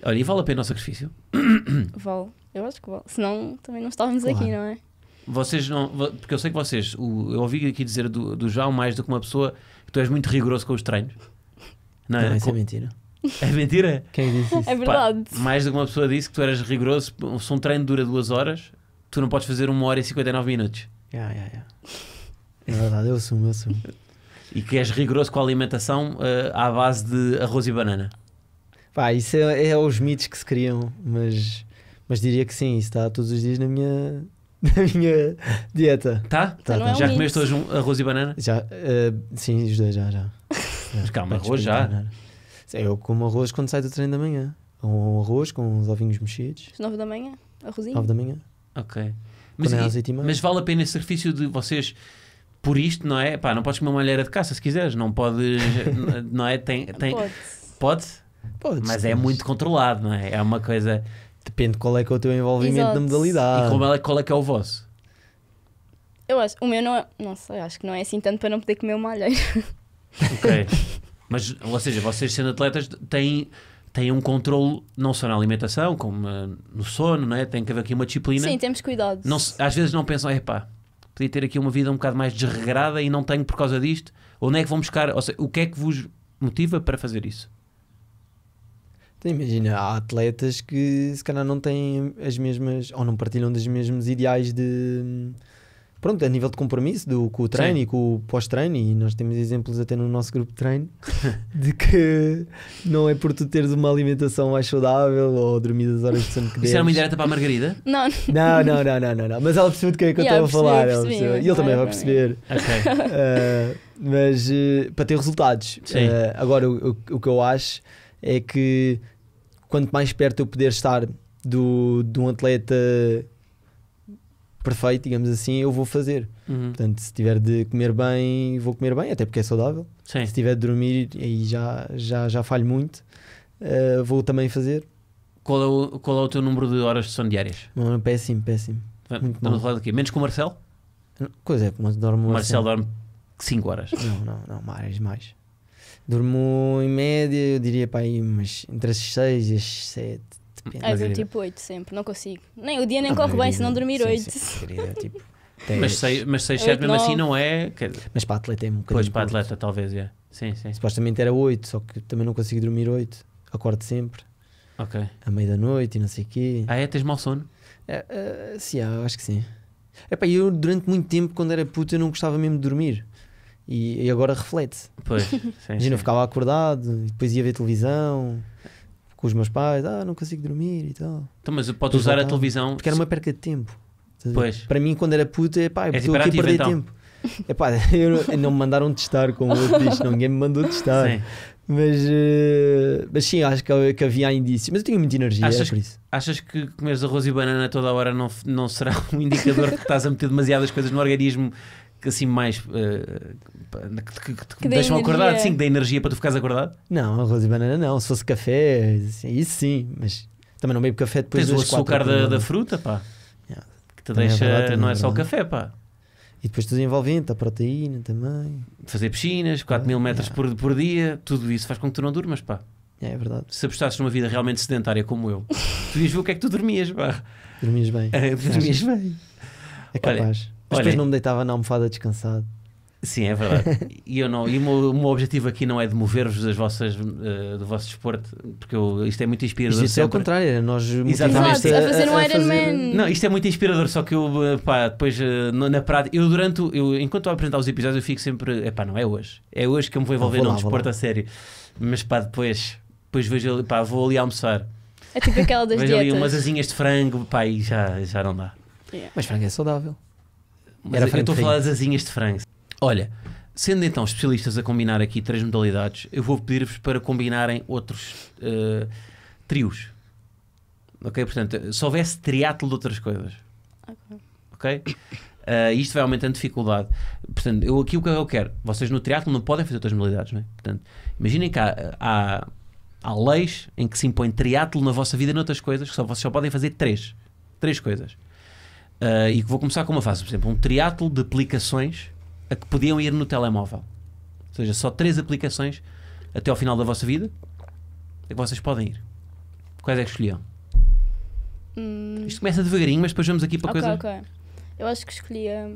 Olha, e vale a pena o sacrifício? <coughs> Vale. Eu acho que vale. Senão também não estávamos claro. aqui, não é? Vocês não. Porque eu sei que vocês. eu ouvi aqui dizer do, do João mais do que uma pessoa tu és muito rigoroso com os treinos. Não, é? isso é mentira. É mentira? Quem disse isso? É verdade. Pá, mais do que uma pessoa disse que tu eras rigoroso. Se um treino dura duas horas, tu não podes fazer uma hora e 59 minutos. Yeah, yeah, yeah. É verdade, eu assumo, eu assumo. E que és rigoroso com a alimentação uh, à base de arroz e banana. Pá, isso é, é os mitos que se criam, mas, mas diria que sim, isso está todos os dias na minha, na <laughs> minha dieta. Tá? tá, então tá. É já comeste hoje um arroz e banana? Já, uh, sim, os dois já, já. <laughs> Mas calma, arroz já. Sim, é? eu como arroz quando saio do treino da manhã. Um arroz com os ovinhos mexidos. Às nove da manhã? Arrozinho? Nove da manhã. Ok. Mas, é e, mas vale a pena esse sacrifício de vocês por isto, não é? Pá, não podes comer uma alheira de caça se quiseres, não podes, <laughs> não é? Tem, tem... Pode. Pode? Pode. Mas é muito controlado, não é? É uma coisa. Depende qual é que é o teu envolvimento Exato. na modalidade. E como é, qual é que é o vosso? Eu acho, o meu não é, não sei, acho que não é assim tanto para não poder comer o malheiro. <laughs> Ok. Mas, ou seja, vocês sendo atletas têm, têm um controle não só na alimentação, como eh, no sono, não é? Tem que haver aqui uma disciplina. Sim, temos cuidado. Não, às vezes não pensam, epá, podia ter aqui uma vida um bocado mais desregrada e não tenho por causa disto. Onde é que vão buscar? Ou seja, o que é que vos motiva para fazer isso? Então, imagina, há atletas que se calhar não têm as mesmas, ou não partilham dos mesmos ideais de. Pronto, a nível de compromisso do, com o treino Sim. e com o pós-treino, e nós temos exemplos até no nosso grupo de treino, <laughs> de que não é por tu teres uma alimentação mais saudável ou dormir as horas de sono que deves. Isso era uma indireta para a Margarida? <laughs> Não. Não, não, não, não, não, Mas ela percebeu do que é que eu estava a falar. Percebi, ela e ele também vai perceber. Ok. Uh, mas uh, para ter resultados. Sim. Uh, agora, o, o, o que eu acho é que quanto mais perto eu puder estar do, de um atleta perfeito, digamos assim, eu vou fazer. Uhum. Portanto, se tiver de comer bem, vou comer bem, até porque é saudável. Sim. Se tiver de dormir, aí já, já, já falho muito, uh, vou também fazer. Qual é, o, qual é o teu número de horas de sono diárias? É péssimo, péssimo. Muito falar daqui. Menos que o Marcelo? Coisa é, mas dorme o Marcelo. dorme 5 horas. Não, não, não, mais, mais. Durmo em média, eu diria para aí, mas entre as 6 e as 7. Depende. É ah, eu tipo 8 sempre, não consigo. Nem, o dia nem corre bem se não dormir 8. <laughs> Tipo, <laughs> mas 6, mas 6 7 mesmo assim não é. Mas para atleta é um bocadinho. Pois para curto. atleta talvez, é. Sim, sim. Supostamente era 8, só que também não consigo dormir 8. Acordo sempre. Ok. À meia da noite e não sei o quê. Ah, é? Tens mau sono? É, uh, sim, acho que sim. Epá, eu durante muito tempo, quando era puto, eu não gostava mesmo de dormir. E, e agora reflete. Pois, sim, <laughs> Imagina, eu ficava acordado, depois ia ver televisão com os meus pais, ah, não consigo dormir e tal. Então, mas podes usar a televisão. Porque era uma perca de tempo. Pois. Para mim, quando era puto, é pá, é eu tipo aqui perder então. tempo. <laughs> é eu, não me mandaram testar, como eu disse, <laughs> ninguém me mandou testar. Sim. Mas, uh, mas sim, acho que, que havia indícios. Mas eu tinha muita energia, é achas, por isso. Achas que comeres arroz e banana toda hora não, não será um indicador que estás a meter demasiadas coisas no organismo assim mais uh, que, que, que deixam acordado, sim, que dê energia para tu ficares acordado? Não, arroz e banana não, se fosse café, assim, isso sim, mas também não bebo café depois Tens o açúcar da, da, fruta, pá. Yeah. Que te também deixa, é verdade, não é, é só o café, pá. E depois tudo envolvente, a proteína também. Fazer piscinas, 4 mil ah, metros yeah. por, por dia, tudo isso faz com que tu não durmas, pá. É, é verdade. Se apostasses numa vida realmente sedentária como eu, tu ias ver o que é que tu dormias, pá. Dormias bem. É, dormias bem. É capaz. Olha, mas Olha, depois não me deitava na almofada descansado. Sim, é verdade. <laughs> e eu não, e o, meu, o meu objetivo aqui não é de mover-vos uh, do vosso desporto, porque eu, isto é muito inspirador. Isto é o contrário, é nós Exatamente. A, a, fazer um Ironman. Não, isto é muito inspirador, só que eu, eh, pá, depois eh, na prática, eu durante, eu, enquanto estou a apresentar os episódios, eu fico sempre, pá, não é hoje, é hoje que eu me vou envolver ah, vou num lá, desporto a sério. Mas pá, depois, depois vejo, pá, vou ali almoçar. É tipo aquela das vejo dietas. ali umas asinhas de frango, pá, e já, já não dá. Yeah. Mas frango é saudável. Mas Era eu estou a falar das asinhas de frango. Olha, sendo então especialistas a combinar aqui três modalidades, eu vou pedir-vos para combinarem outros uh, trios. Ok? Portanto, se houvesse triatlo de outras coisas. Ok? okay? Uh, eh, isto vai aumentando dificuldade. Portanto, eu, aqui o que eu quero, vocês no triatlo não podem fazer outras modalidades, não é? Portanto, imaginem que há, há, há leis em que se impõe triatlo na vossa vida e noutras coisas, que só, vocês só podem fazer três. Três coisas. Uh, e que vou começar com uma fase, por exemplo, um triatlo de aplicações a que podiam ir no telemóvel. Ou seja, só três aplicações até ao final da vossa vida a que vocês podem ir. Quais é que escolhiam? Hum... Isto começa devagarinho, mas depois vamos aqui para okay, coisa. Ok, Eu acho que escolhia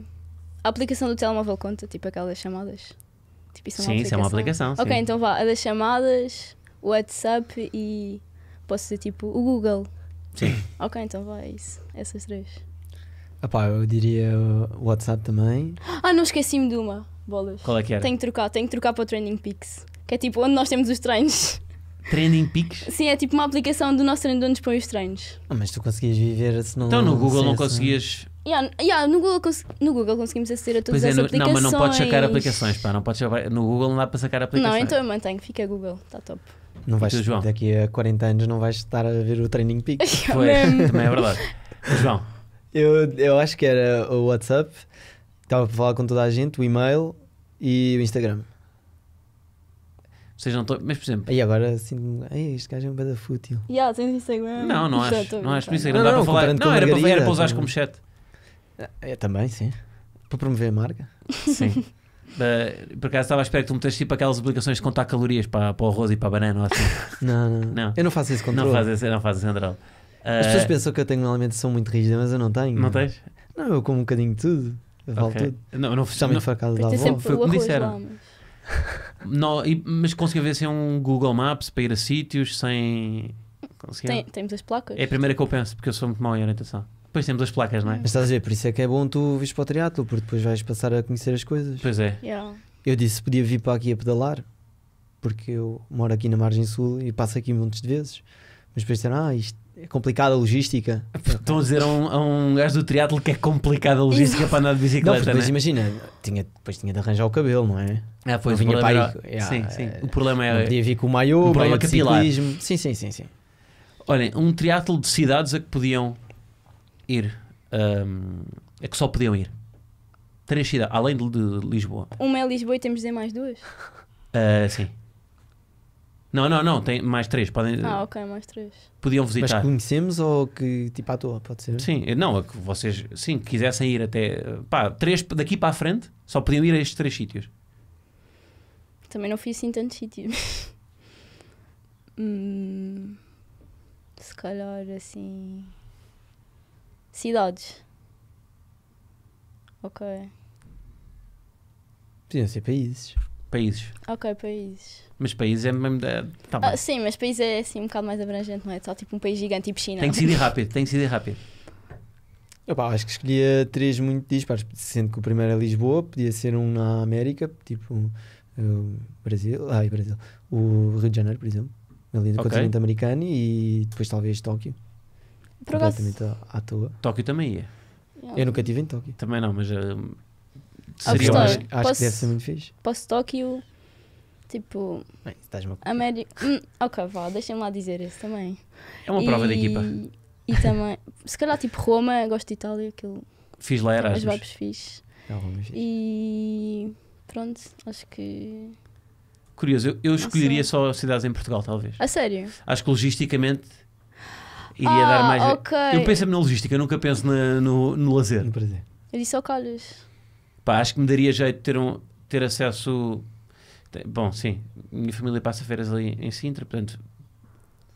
a aplicação do telemóvel conta, tipo aquelas chamadas. Tipo, isso é sim, aplicação. isso é uma aplicação. Ok, então vá, a das chamadas, o WhatsApp e posso dizer tipo o Google. Sim. Ok, então vá, é isso. Essas três. Epá, eu diria WhatsApp também. Ah, não esqueci-me de uma. Bolas. Qual é que era? Tenho que trocar, tenho que trocar para o Training Peaks. Que é tipo onde nós temos os treinos. Training Peaks? Sim, é tipo uma aplicação do nosso treinador onde nos põe os treinos. Ah, mas tu conseguias viver se não. Então no Google não né? conseguias. Yeah, yeah, no, Google, no Google conseguimos aceder a todas pois é, as no, aplicações. Não, mas não podes sacar aplicações, pá. Não podes, no Google não dá para sacar aplicações. Não, então eu mantenho. Fica Google. Está top. Não vais, tu, João? Daqui a 40 anos não vais estar a ver o Training Peaks. <laughs> pois, também é verdade. João, eu, eu acho que era o WhatsApp, estava para falar com toda a gente, o e-mail e o Instagram. Vocês não estão. Mas, por exemplo. Aí agora sinto-me. Este gajo é um bada fútil. Yeah, tens Instagram. Não, não <laughs> acho. Não acho. Por Instagram dá para falar. Não, era para, era para usar como chat. É, também, sim. Para promover a marca. Sim. Uh, <laughs> por acaso estava à espera que tu metas tipo aquelas aplicações de contar calorias para, para o arroz e para a banana assim. não, não, não, Eu não faço isso controle. Não faz esse, não faço esse as pessoas ah, pensam que eu tenho uma alimentação muito rígida, mas eu não tenho. Não tens? Não, eu como um bocadinho de tudo. Eu vale okay. tudo. Não, não fiz também a casa da avó. Foi o que me disseram. <laughs> Não, e, mas consegui ver assim um Google Maps para ir a sítios sem. Tem, temos as placas. É a primeira que eu penso, porque eu sou muito mau em orientação. Depois temos as placas, não é? Mas estás a ver, por isso é que é bom tu vires para o triatlo, porque depois vais passar a conhecer as coisas. Pois é. Yeah. Eu disse podia vir para aqui a pedalar, porque eu moro aqui na margem sul e passo aqui montes de vezes. Mas depois disseram, ah, isto é complicada a logística. Estão a dizer a um, a um gajo do triatlo que é complicada a logística Exato. para andar de bicicleta. Não, depois né? imagina, tinha, depois tinha de arranjar o cabelo, não é? Ah, foi vinha para aí. Era... sim, sim. Eh, o problema é. Podia vir com o maiô, o problema é capilar. Ciclismo. Sim, sim, sim, sim. Olhem, um triatlo de cidades a que podiam ir. Um, é que só podiam ir. Três cidades, além de, de Lisboa. Uma é Lisboa e temos de dizer mais duas. Uh, sim. Não, não, não, tem mais três. Podem, Ah, ok, mais três. Podiam visitar. Mas conhecemos ou que tipo à toa, pode ser? Sim, não, é que vocês sim, quisessem ir até. Pá, três daqui para a frente, só podiam ir a estes três sítios. Também não fui assim tantos sítios. <laughs> Hum, se calhar assim. Cidades. Ok. Podiam ser países. Países. Ok, países. Mas país é mesmo. Da... Tá ah, sim, mas país é assim um bocado mais abrangente, não é? Só tipo um país gigante, tipo China. Tem que ir rápido, tem que ir rápido. <laughs> Opa, acho que escolhia três muito dispares, sendo que o primeiro é Lisboa, podia ser um na América, tipo eh, Brasil Brasil, ah, ai, Brasil, o Rio de Janeiro, por exemplo, ali no okay. continente americano, e depois talvez Tóquio. completamente à, à toa. Tóquio também ia. Eu nunca estive em Tóquio. Também não, mas. Uh, seria, acho, acho posso, que deve ser muito fixe. Posso Tóquio. Tipo. Bem, estás-me a. Hum, ok, vá, deixa-me lá dizer isso também. É uma prova e... de equipa. E também. se calhar, tipo, Roma, gosto de Itália, aquilo. Fiz lá Erasmus. As vibes fiz. É Roma, E. Pronto, acho que. Curioso, eu, eu escolheria só cidades em Portugal, talvez. A sério? Acho que logisticamente iria ah, dar mais. Okay. Eu penso na logística, eu nunca penso na, no, no lazer. No prazer. Eu disse ao Calhas. Pá, acho que me daria jeito de ter, um, ter acesso bom, sim, minha família passa férias ali em Sintra, portanto,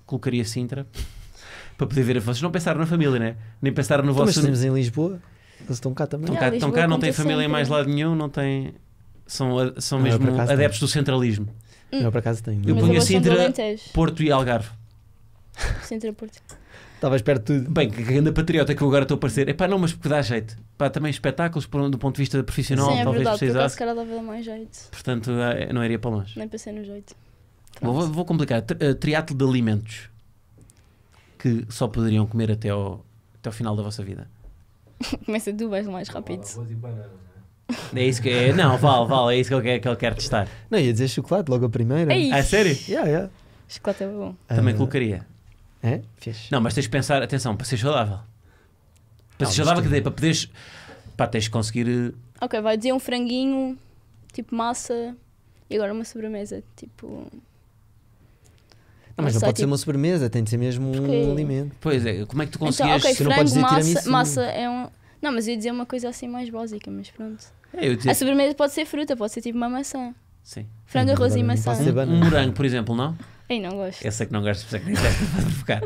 colocaria Sintra <laughs> para poder ver a vocês. Não pensaram na família, né? Nem pensaram no então, vosso. Mas em Lisboa, eles estão cá também. Estão cá, estão cá não têm família em mais lado nenhum, não têm. São, são mesmo adeptos do centralismo. não por acaso, tenho. Eu ponho punha Sintra, Porto e Algarve. Sintra, Porto. Estava esperto tudo. Bem, que grande patriota que eu agora estou a parecer. pá, não, mas porque dá jeito. Pá, também espetáculos do ponto de vista profissional, Sim, é talvez verdade, precisasse. Sim, é verdade, dava mais jeito. Portanto, ah, não iria para longe. Nem pensei no jeito. Vou, vou, complicar. Ah, triatlo de alimentos que só poderiam comer até ao, até ao final da vossa vida. <laughs> Começa tu, vais mais rápido. e é? é isso que é. Não, vale, vale, é isso que eu quero, que testar. Não, ia dizer chocolate logo a primeira. É ah, é sério? Yeah, yeah. Chocolate é bom. Também uh, colocaria. É? Fixe. Não, mas tens de pensar, atenção, para ser saudável. Para ser saudável, quer dizer, para poderes. Pá, tens de conseguir. Eh, ok, vai dizer um franguinho, tipo massa, e agora uma sobremesa, tipo. Não, mas não pode tipo... ser uma tipo sobremesa, tem de ser mesmo Porque... um alimento. Pois é, como é que tu então, conseguias? Então, okay, frango, não podes dizer massa, massa é um. Não, mas eu ia dizer uma coisa assim mais básica, mas pronto. É, eu A sobremesa pode ser fruta, pode ser tipo uma maçã. Sim. Frango, arroz e maçã. Um morango, por exemplo, não? Ei, não gosto. Eu sei que não gosto por isso é que nem <laughs> para provocar.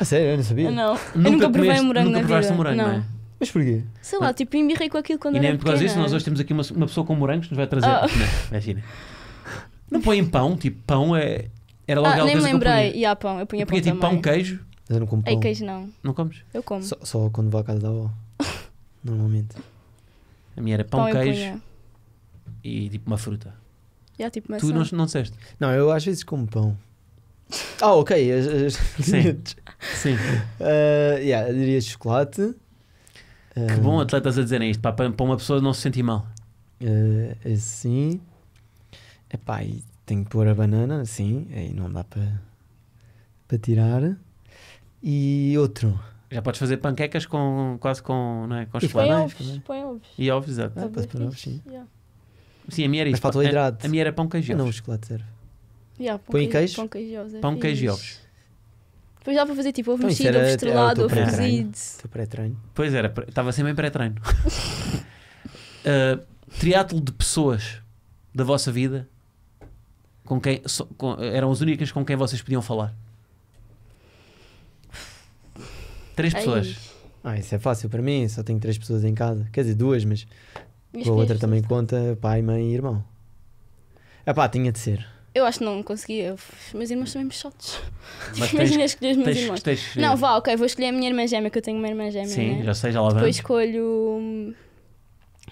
A sério? Eu não sabia? Não, nunca eu nunca provei comeste, morango nunca na provaste vida. um morango, não. não é? Mas porquê? Sei lá, tipo, embirrei com aquilo quando e era E nem por causa disso, nós hoje temos aqui uma, uma pessoa com morangos que nos vai trazer. Oh. Não, né? imagina. Não põem pão, tipo, pão é... Era logo ah, nem me lembrei. E há pão, eu punha eu pão tipo pão, queijo. Mas eu não como pão. Ei, queijo não. Não comes? Eu como. Só, só quando vou à casa da avó. <laughs> Normalmente. A minha era pão, pão queijo e tipo uma fruta. tipo, tu não, não disseste? Não, eu às vezes como pão. Ah, ok. As, é, as é, é, Sim. Sim. Uh, yeah, diria chocolate. Uh, que bom ah, atletas a dizerem isto, pá, para, para uma pessoa não se sentir mal. Uh, assim. Epá, e tenho que pôr a banana, assim, aí não dá para, para tirar. E outro. Já podes fazer panquecas com, quase com, não é, com chocolate. Põe ovos, põe ovos. E ovos, exato. ovos, sim. Yeah. Sim, a minha era Mas falta o hidrato. A, a minha era pão queijo. Não, o chocolate serve. Yeah, pão, pão queijo, Pão, queijo e ovos. É pão, queijo e ovos. Depois dá para fazer tipo ovo então, mexido, ovo estrelado, ovo cozido. pré-treino. Pois era, estava sempre em pré-treino. uh, <laughs> de pessoas da vossa vida com quem so, com, eram as únicas com quem vocês podiam falar. Três Ai. pessoas. Ah, isso é fácil para mim, só tenho três pessoas em casa. Quer dizer, duas, mas, mas a outra também conta pai, mãe e irmão. É pá, tinha de ser. Eu acho que não conseguia. Os meus irmãos são <laughs> mesmo chatos. Mas Imagina escolher os meus tens, irmãos. Tens, eh, não, vá, ok, vou escolher a minha irmã gêmea, que eu tenho uma irmã gêmea. Sim, né? já sei, já lá Depois vamos. escolho.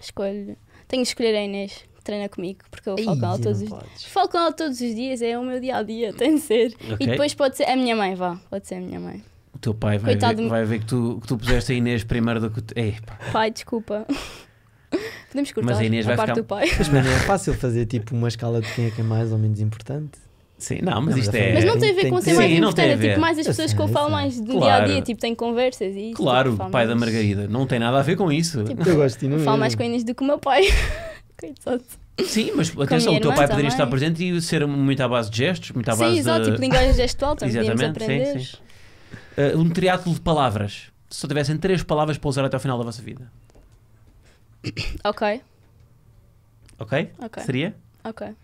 Escolho. Tenho de escolher a Inês, que treina comigo, porque eu falo com ela todos os dias. Falo com ela todos os dias, é o meu dia a dia, <laughs> tem de ser. Okay. E depois pode ser a minha mãe, vá, pode ser a minha mãe. O teu pai vai, ver, de... vai ver que tu, que tu puseste a Inês primeiro do que. Ei, Pai, desculpa. Podemos cortar mas a, Inês a vai parte ficar... do pai. Mas, <laughs> não é fácil fazer tipo uma escala de quem é que é mais ou menos importante. Sim, não, mas, não, isto é. Mas não tem a ver com ser mais importante, é tipo mais as pessoas sei, que eu falo sei. mais do claro. dia a dia, tipo, tem conversas e tipo, Claro, tipo, pai mais... da Margarida, não tem nada a ver com isso. Tipo, eu gosto de não falo mais com a Inês do que o meu pai. <laughs> Coitado. Sim, mas atenção, o teu pai poderia estar presente e ser muito à base de gestos, muito à base sim, exato, de. Sim, tipo, linguagem <laughs> gestual, também podíamos Sim, sim. Uh, um triângulo de palavras. Se só tivessem três palavras para usar até o final da vossa vida. <coughs> Ok. Ok? Ok. Seria? Ok.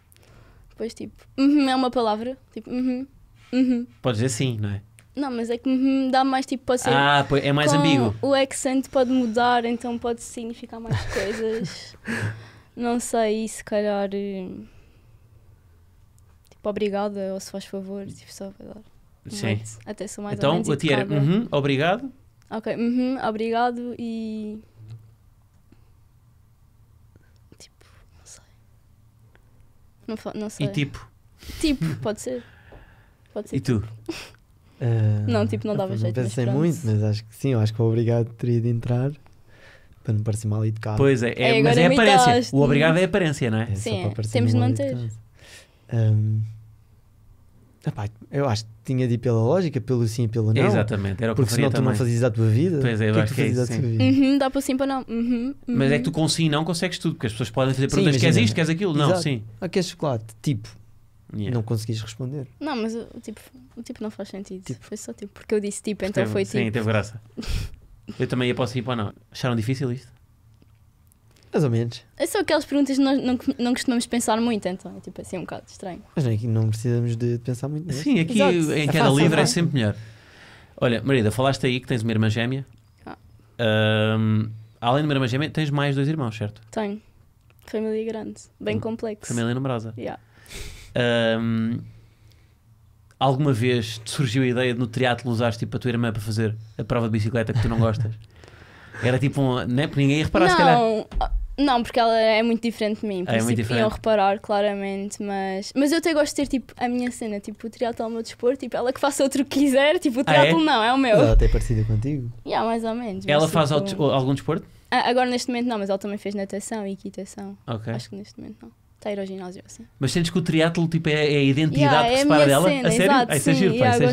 Pois tipo, uhum, é uma palavra. Tipo, uh Uhum. Podes dizer sim, não é? Não, mas é que uhum, dá mais tipo para ser. Ah, pois, é mais ambíguo. O accent pode mudar, então pode significar mais <laughs> coisas. não sei, se calhar. Eh, tipo, obrigada ou se faz favor, tipo, só para dar. Sim. Até sou mais Então, a ti era uhum, obrigado. Ok, uhum, obrigado e. Não, não sei. E tipo? Tipo, pode ser. Pode ser. E tu? Uh, não, tipo, não dava jeito. Não pensei muito, mas acho que sim, eu acho que o obrigado teria de entrar para não parecer mal educado. Pois é, é, é mas é, é aparência. O obrigado é aparência, não é? é sim, é. temos de manter. Um, Epá, eu acho que tinha de ir pela lógica, pelo sim e pelo não. Exatamente, era o que Porque senão tu não fazias a tua vida. Pois é, é eu que acho que, é isso. Sim. Uhum, dá para sim para não. Uhum, uhum. Mas é que uhum. tu com sim e não consegues tudo, porque as pessoas podem fazer perguntas: sim, queres isto, queres aquilo? Exato. Não, sim. Ah, queres chocolate? Tipo. Yeah. Não conseguiste responder. Não, mas o uh, tipo, o tipo não faz sentido. Tipo. Foi só tipo, porque eu disse tipo, então teve, foi sim, tipo. Sim, teve graça. eu também ia para o sim para não. Acharam difícil isto? Mais ou menos. São é aquelas perguntas que nós não, não costumamos pensar muito, então é tipo assim um bocado estranho. Mas é que não precisamos de pensar muito. Nisso. Sim, aqui Exato. em é cada livro é sempre melhor. Olha, Marida, falaste aí que tens uma irmã gêmea. Ah. Um, além de uma irmã gêmea, tens mais dois irmãos, certo? Tenho. Família grande, bem um, complexa. Família numerosa. Yeah. Um, alguma vez te surgiu a ideia de no triatlo usares tipo a tua irmã para fazer a prova de bicicleta que tu não gostas? <laughs> Era tipo um. Né? Porque ninguém ia reparar, não, se calhar. Ah, não, porque ela é muito diferente de mim. Por ah, é muito tipo, diferente. iam reparar, claramente. Mas, mas eu até gosto de ter tipo a minha cena, tipo o triatlo é o meu desporto. tipo ela que faça outro que quiser, tipo o triatlo ah, é? não, é o meu. Ela é tem partida contigo? Yeah, mais ou menos. Ela faz tipo, algum desporto? Ah, agora neste momento não, mas ela também fez natação e equitação. Okay. Acho que neste momento não está a ir ao ginásio assim. Mas sentes que o triatlo tipo, é, é a identidade yeah, que é separa dela? Cena, a sério? Exato, Ai, é sim, é giro, yeah, é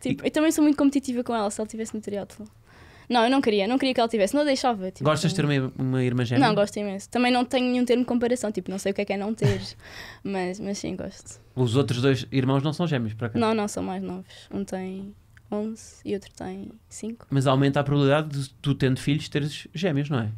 tipo, Eu também sou muito competitiva com ela, se ela estivesse no triatlo. Não, eu não queria, não queria que ela tivesse, não deixava. Tipo, Gostas de ter uma, uma irmã gêmea? Não, gosto imenso. Também não tenho nenhum termo de comparação, tipo, não sei o que é que é não ter, <laughs> mas, mas sim, gosto. Os outros dois irmãos não são gêmeos, para cá? Não, não, são mais novos. Um tem 11 e outro tem 5. Mas aumenta a probabilidade de tu, tendo filhos, teres gêmeos, não é?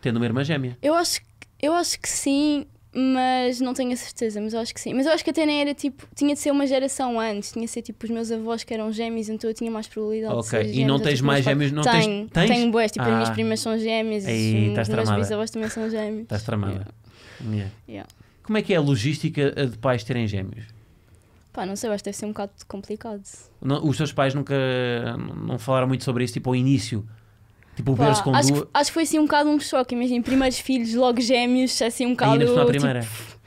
Tendo uma irmã gêmea. Eu acho, eu acho que sim, mas não tenho a certeza, mas eu acho que sim. Mas eu acho que até nem era tipo, tinha de ser uma geração antes, tinha de ser tipo os meus avós que eram gêmeos, então eu tinha mais probabilidade okay. de ser. Ok, e tipo, não tens mais gêmeos? Não tenho, tens? Tenho boas, tipo, ah. as minhas ah. primas são gêmeas, e os meus bisavós também são gêmeos. Estás tramada. Yeah. Yeah. Yeah. Como é que é a logística de pais terem gêmeos? Pá, não sei, acho que deve ser um bocado complicado. Não, os teus pais nunca não falaram muito sobre isso, tipo, ao início, Tipo, com acho, duas. Que, acho que foi assim um bocado um choque, imagina, primeiros filhos, logo gêmeos, assim um bocado. Ainda foi a primeira. Tipo...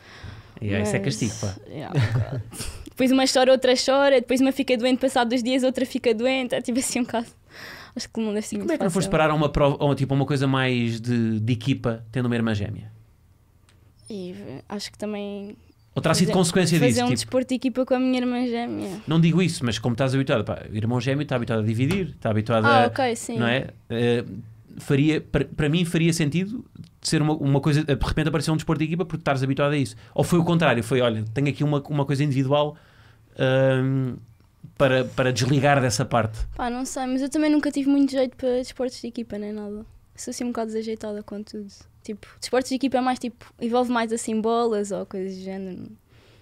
Yeah, Mas... Isso é castigo, pá. Yeah, depois uma chora, outra chora, depois uma fica doente passado dois dias, outra fica doente. É tipo assim um caso. Acho que não mundo é assim e Como é que não foste parar a uma, prova, tipo, uma coisa mais de, de equipa, tendo uma irmã gêmea? E acho que também ou terá sido consequência fazer disso? Fazer um tipo... desporto de equipa com a minha irmã gêmea. Não digo isso, mas como estás habituado, pá, o irmão gêmeo está habituado a dividir, está habituado ah, a. Ah, ok, sim. Não é? Uh, faria, para mim faria sentido ser uma, uma coisa, de repente aparecer um desporto de equipa porque estás habituado a isso. Ou foi o contrário, foi olha, tenho aqui uma, uma coisa individual ehm, para, para desligar dessa parte. Pá, não sei, mas eu também nunca tive muito jeito para desportos de equipa, nem nada. Sou assim um bocado desajeitada com tudo. Tipo, desportos de equipa é mais tipo, envolve mais assim bolas ou coisas do género.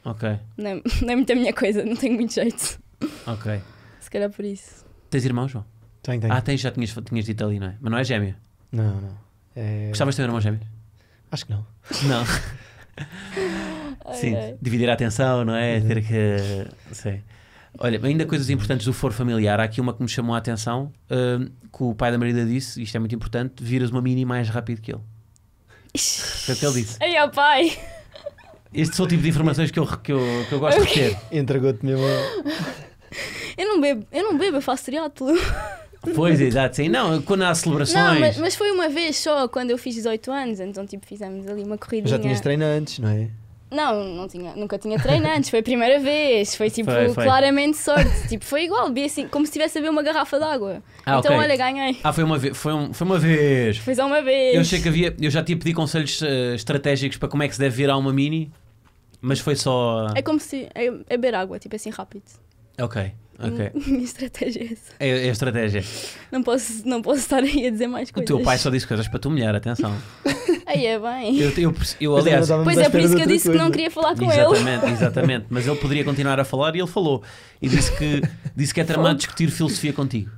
Ok. Não é, <laughs> não é muito a minha coisa, não tenho muito jeito. Ok. Se calhar por isso. Tens irmãos, João? Tenho, tenho. Ah, tens, já tinhas, tinhas dito ali, não é? Mas não é gêmeo? Não, não. É... Gostavas de ter um irmão gêmeo? Acho que não. Não. <laughs> Sim, ai, ai. dividir a atenção, não é? Uhum. Ter que. Sei. Olha, ainda coisas importantes do foro familiar. Há aqui uma que me chamou a atenção, uh, que o pai da Marida disse, isto é muito importante, viras uma mini mais rápido que ele. Foi o que ele disse. Ai, ó pai! Este são o tipo de informações que eu, que eu, que eu gosto de ter. <laughs> Entregou-te mesmo. Eu não bebo, eu não bebo, eu faço triatlo. Pois, exato, sim. Não, quando há celebrações. Não, mas, mas foi uma vez só, quando eu fiz 18 anos, então tipo fizemos ali uma corridinha. já tinhas treino antes, não é? Não, não tinha, nunca tinha treinantes, foi a primeira vez, foi tipo foi, foi. claramente sorte, tipo, foi igual, vi assim, como se tivesse a beber uma garrafa de água. Ah, então okay. olha, ganhei. Ah, foi uma vez, foi, um, foi uma vez. Foi só uma vez. Eu achei que havia, eu já tinha pedido conselhos uh, estratégicos para como é que se deve virar uma mini, mas foi só. É como se é, é beber água, tipo assim rápido. Ok. Okay. <laughs> Minha estratégia é essa. É, é, a estratégia. Não posso, não posso estar aí a dizer mais coisas. O teu pai só disse coisas para tu mulher, atenção. <laughs> aí é bem. Eu, eu, eu aliás, pois é por isso que eu disse coisa. que não queria falar com exatamente, ele. Exatamente, mas ele poderia continuar a falar e ele falou. E disse que, disse que é tramado discutir filosofia contigo.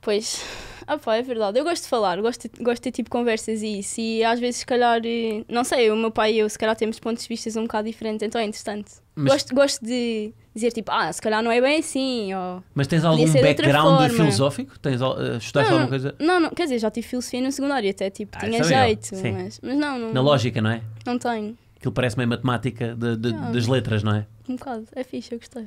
Pois. Ah pá, é verdade. Eu gosto de falar, gosto de, gosto de ter tipo conversas e isso. E às vezes, se calhar, eh, não sei, o meu pai e eu, se calhar, temos pontos de vista um bocado diferentes, então é interessante. Mas... Gosto, gosto de dizer tipo, ah, se calhar não é bem assim. Ou... Mas tens algum background filosófico? Tens, uh, estudaste não, alguma coisa? Não, não, quer dizer, já tive filosofia no secundário, até tipo, ah, tinha é jeito, mas, mas não, não. Na lógica, não é? Não tenho. Aquilo parece meio matemática de, de, não, das letras, não é? Um bocado, é fixe, eu gostei.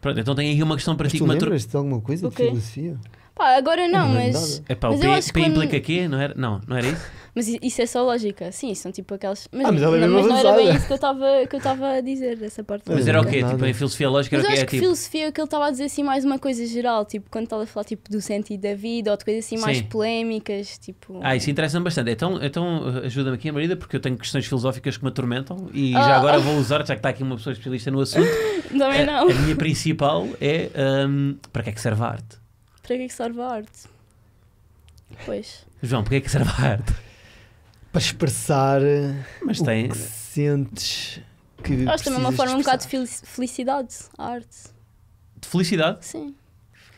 Pronto, então tenho aqui uma questão para Mas ti. Tu lembras-te de alguma coisa okay. de filosofia? Pá, agora não, mas. É pá, o P, P quando... implica quê? Não era, não, não era isso? <laughs> Mas isso é só lógica. Sim, são tipo aquelas. Mas, ah, mas, não, é mas não, era bem isso que eu estava que eu estava a dizer dessa parte. Mas era o quê? Tipo, em filosofia lógica mas era o quê? Acho que é, tipo... filosofia é que ele estava a dizer assim mais uma coisa geral, tipo, quando estava a falar tipo do sentido da vida ou de coisas assim Sim. mais polémicas, tipo. Ah, isso interessa-me bastante. Então, então eh, ajuda-me aqui a Marida, porque eu tenho questões filosóficas que me atormentam e ah, já agora vou usar, já que está aqui uma pessoa especialista no assunto. <laughs> Também eh, não. A, a minha principal é um, para que é que serve a arte? para que é que serve a arte? Pois. João, para que é que serve a arte? Para expressar eh, Mas tem... o que sentes que Acho também é uma forma um bocado de felicidade, a arte. De felicidade? Sim.